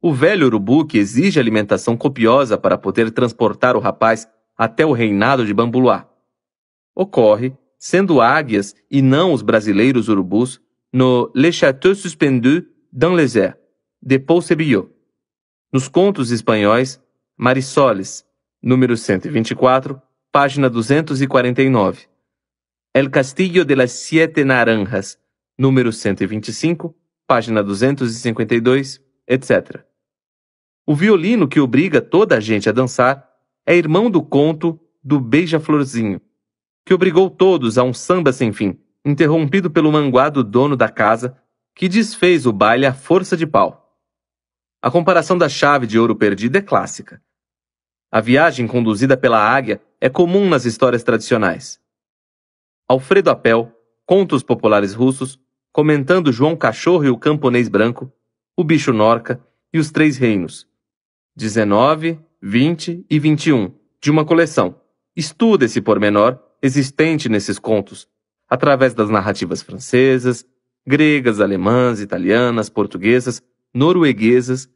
O velho urubu que exige alimentação copiosa para poder transportar o rapaz até o reinado de Bambuluá. Ocorre, sendo águias e não os brasileiros urubus, no Le Château Suspendu dans les Airs, de Paul Sebillot. Nos contos espanhóis, Marisoles, número 124, página 249. El Castillo de las Siete Naranjas, número 125, página 252, etc. O violino que obriga toda a gente a dançar é irmão do conto do Beija-Florzinho, que obrigou todos a um samba sem fim, interrompido pelo manguado dono da casa, que desfez o baile à força de pau. A comparação da chave de ouro perdida é clássica. A viagem conduzida pela águia é comum nas histórias tradicionais. Alfredo Apel, Contos Populares Russos, comentando João Cachorro e o Camponês Branco, O Bicho Norca e Os Três Reinos. 19, 20 e 21, de uma coleção. Estuda esse pormenor existente nesses contos, através das narrativas francesas, gregas, alemãs, italianas, portuguesas, norueguesas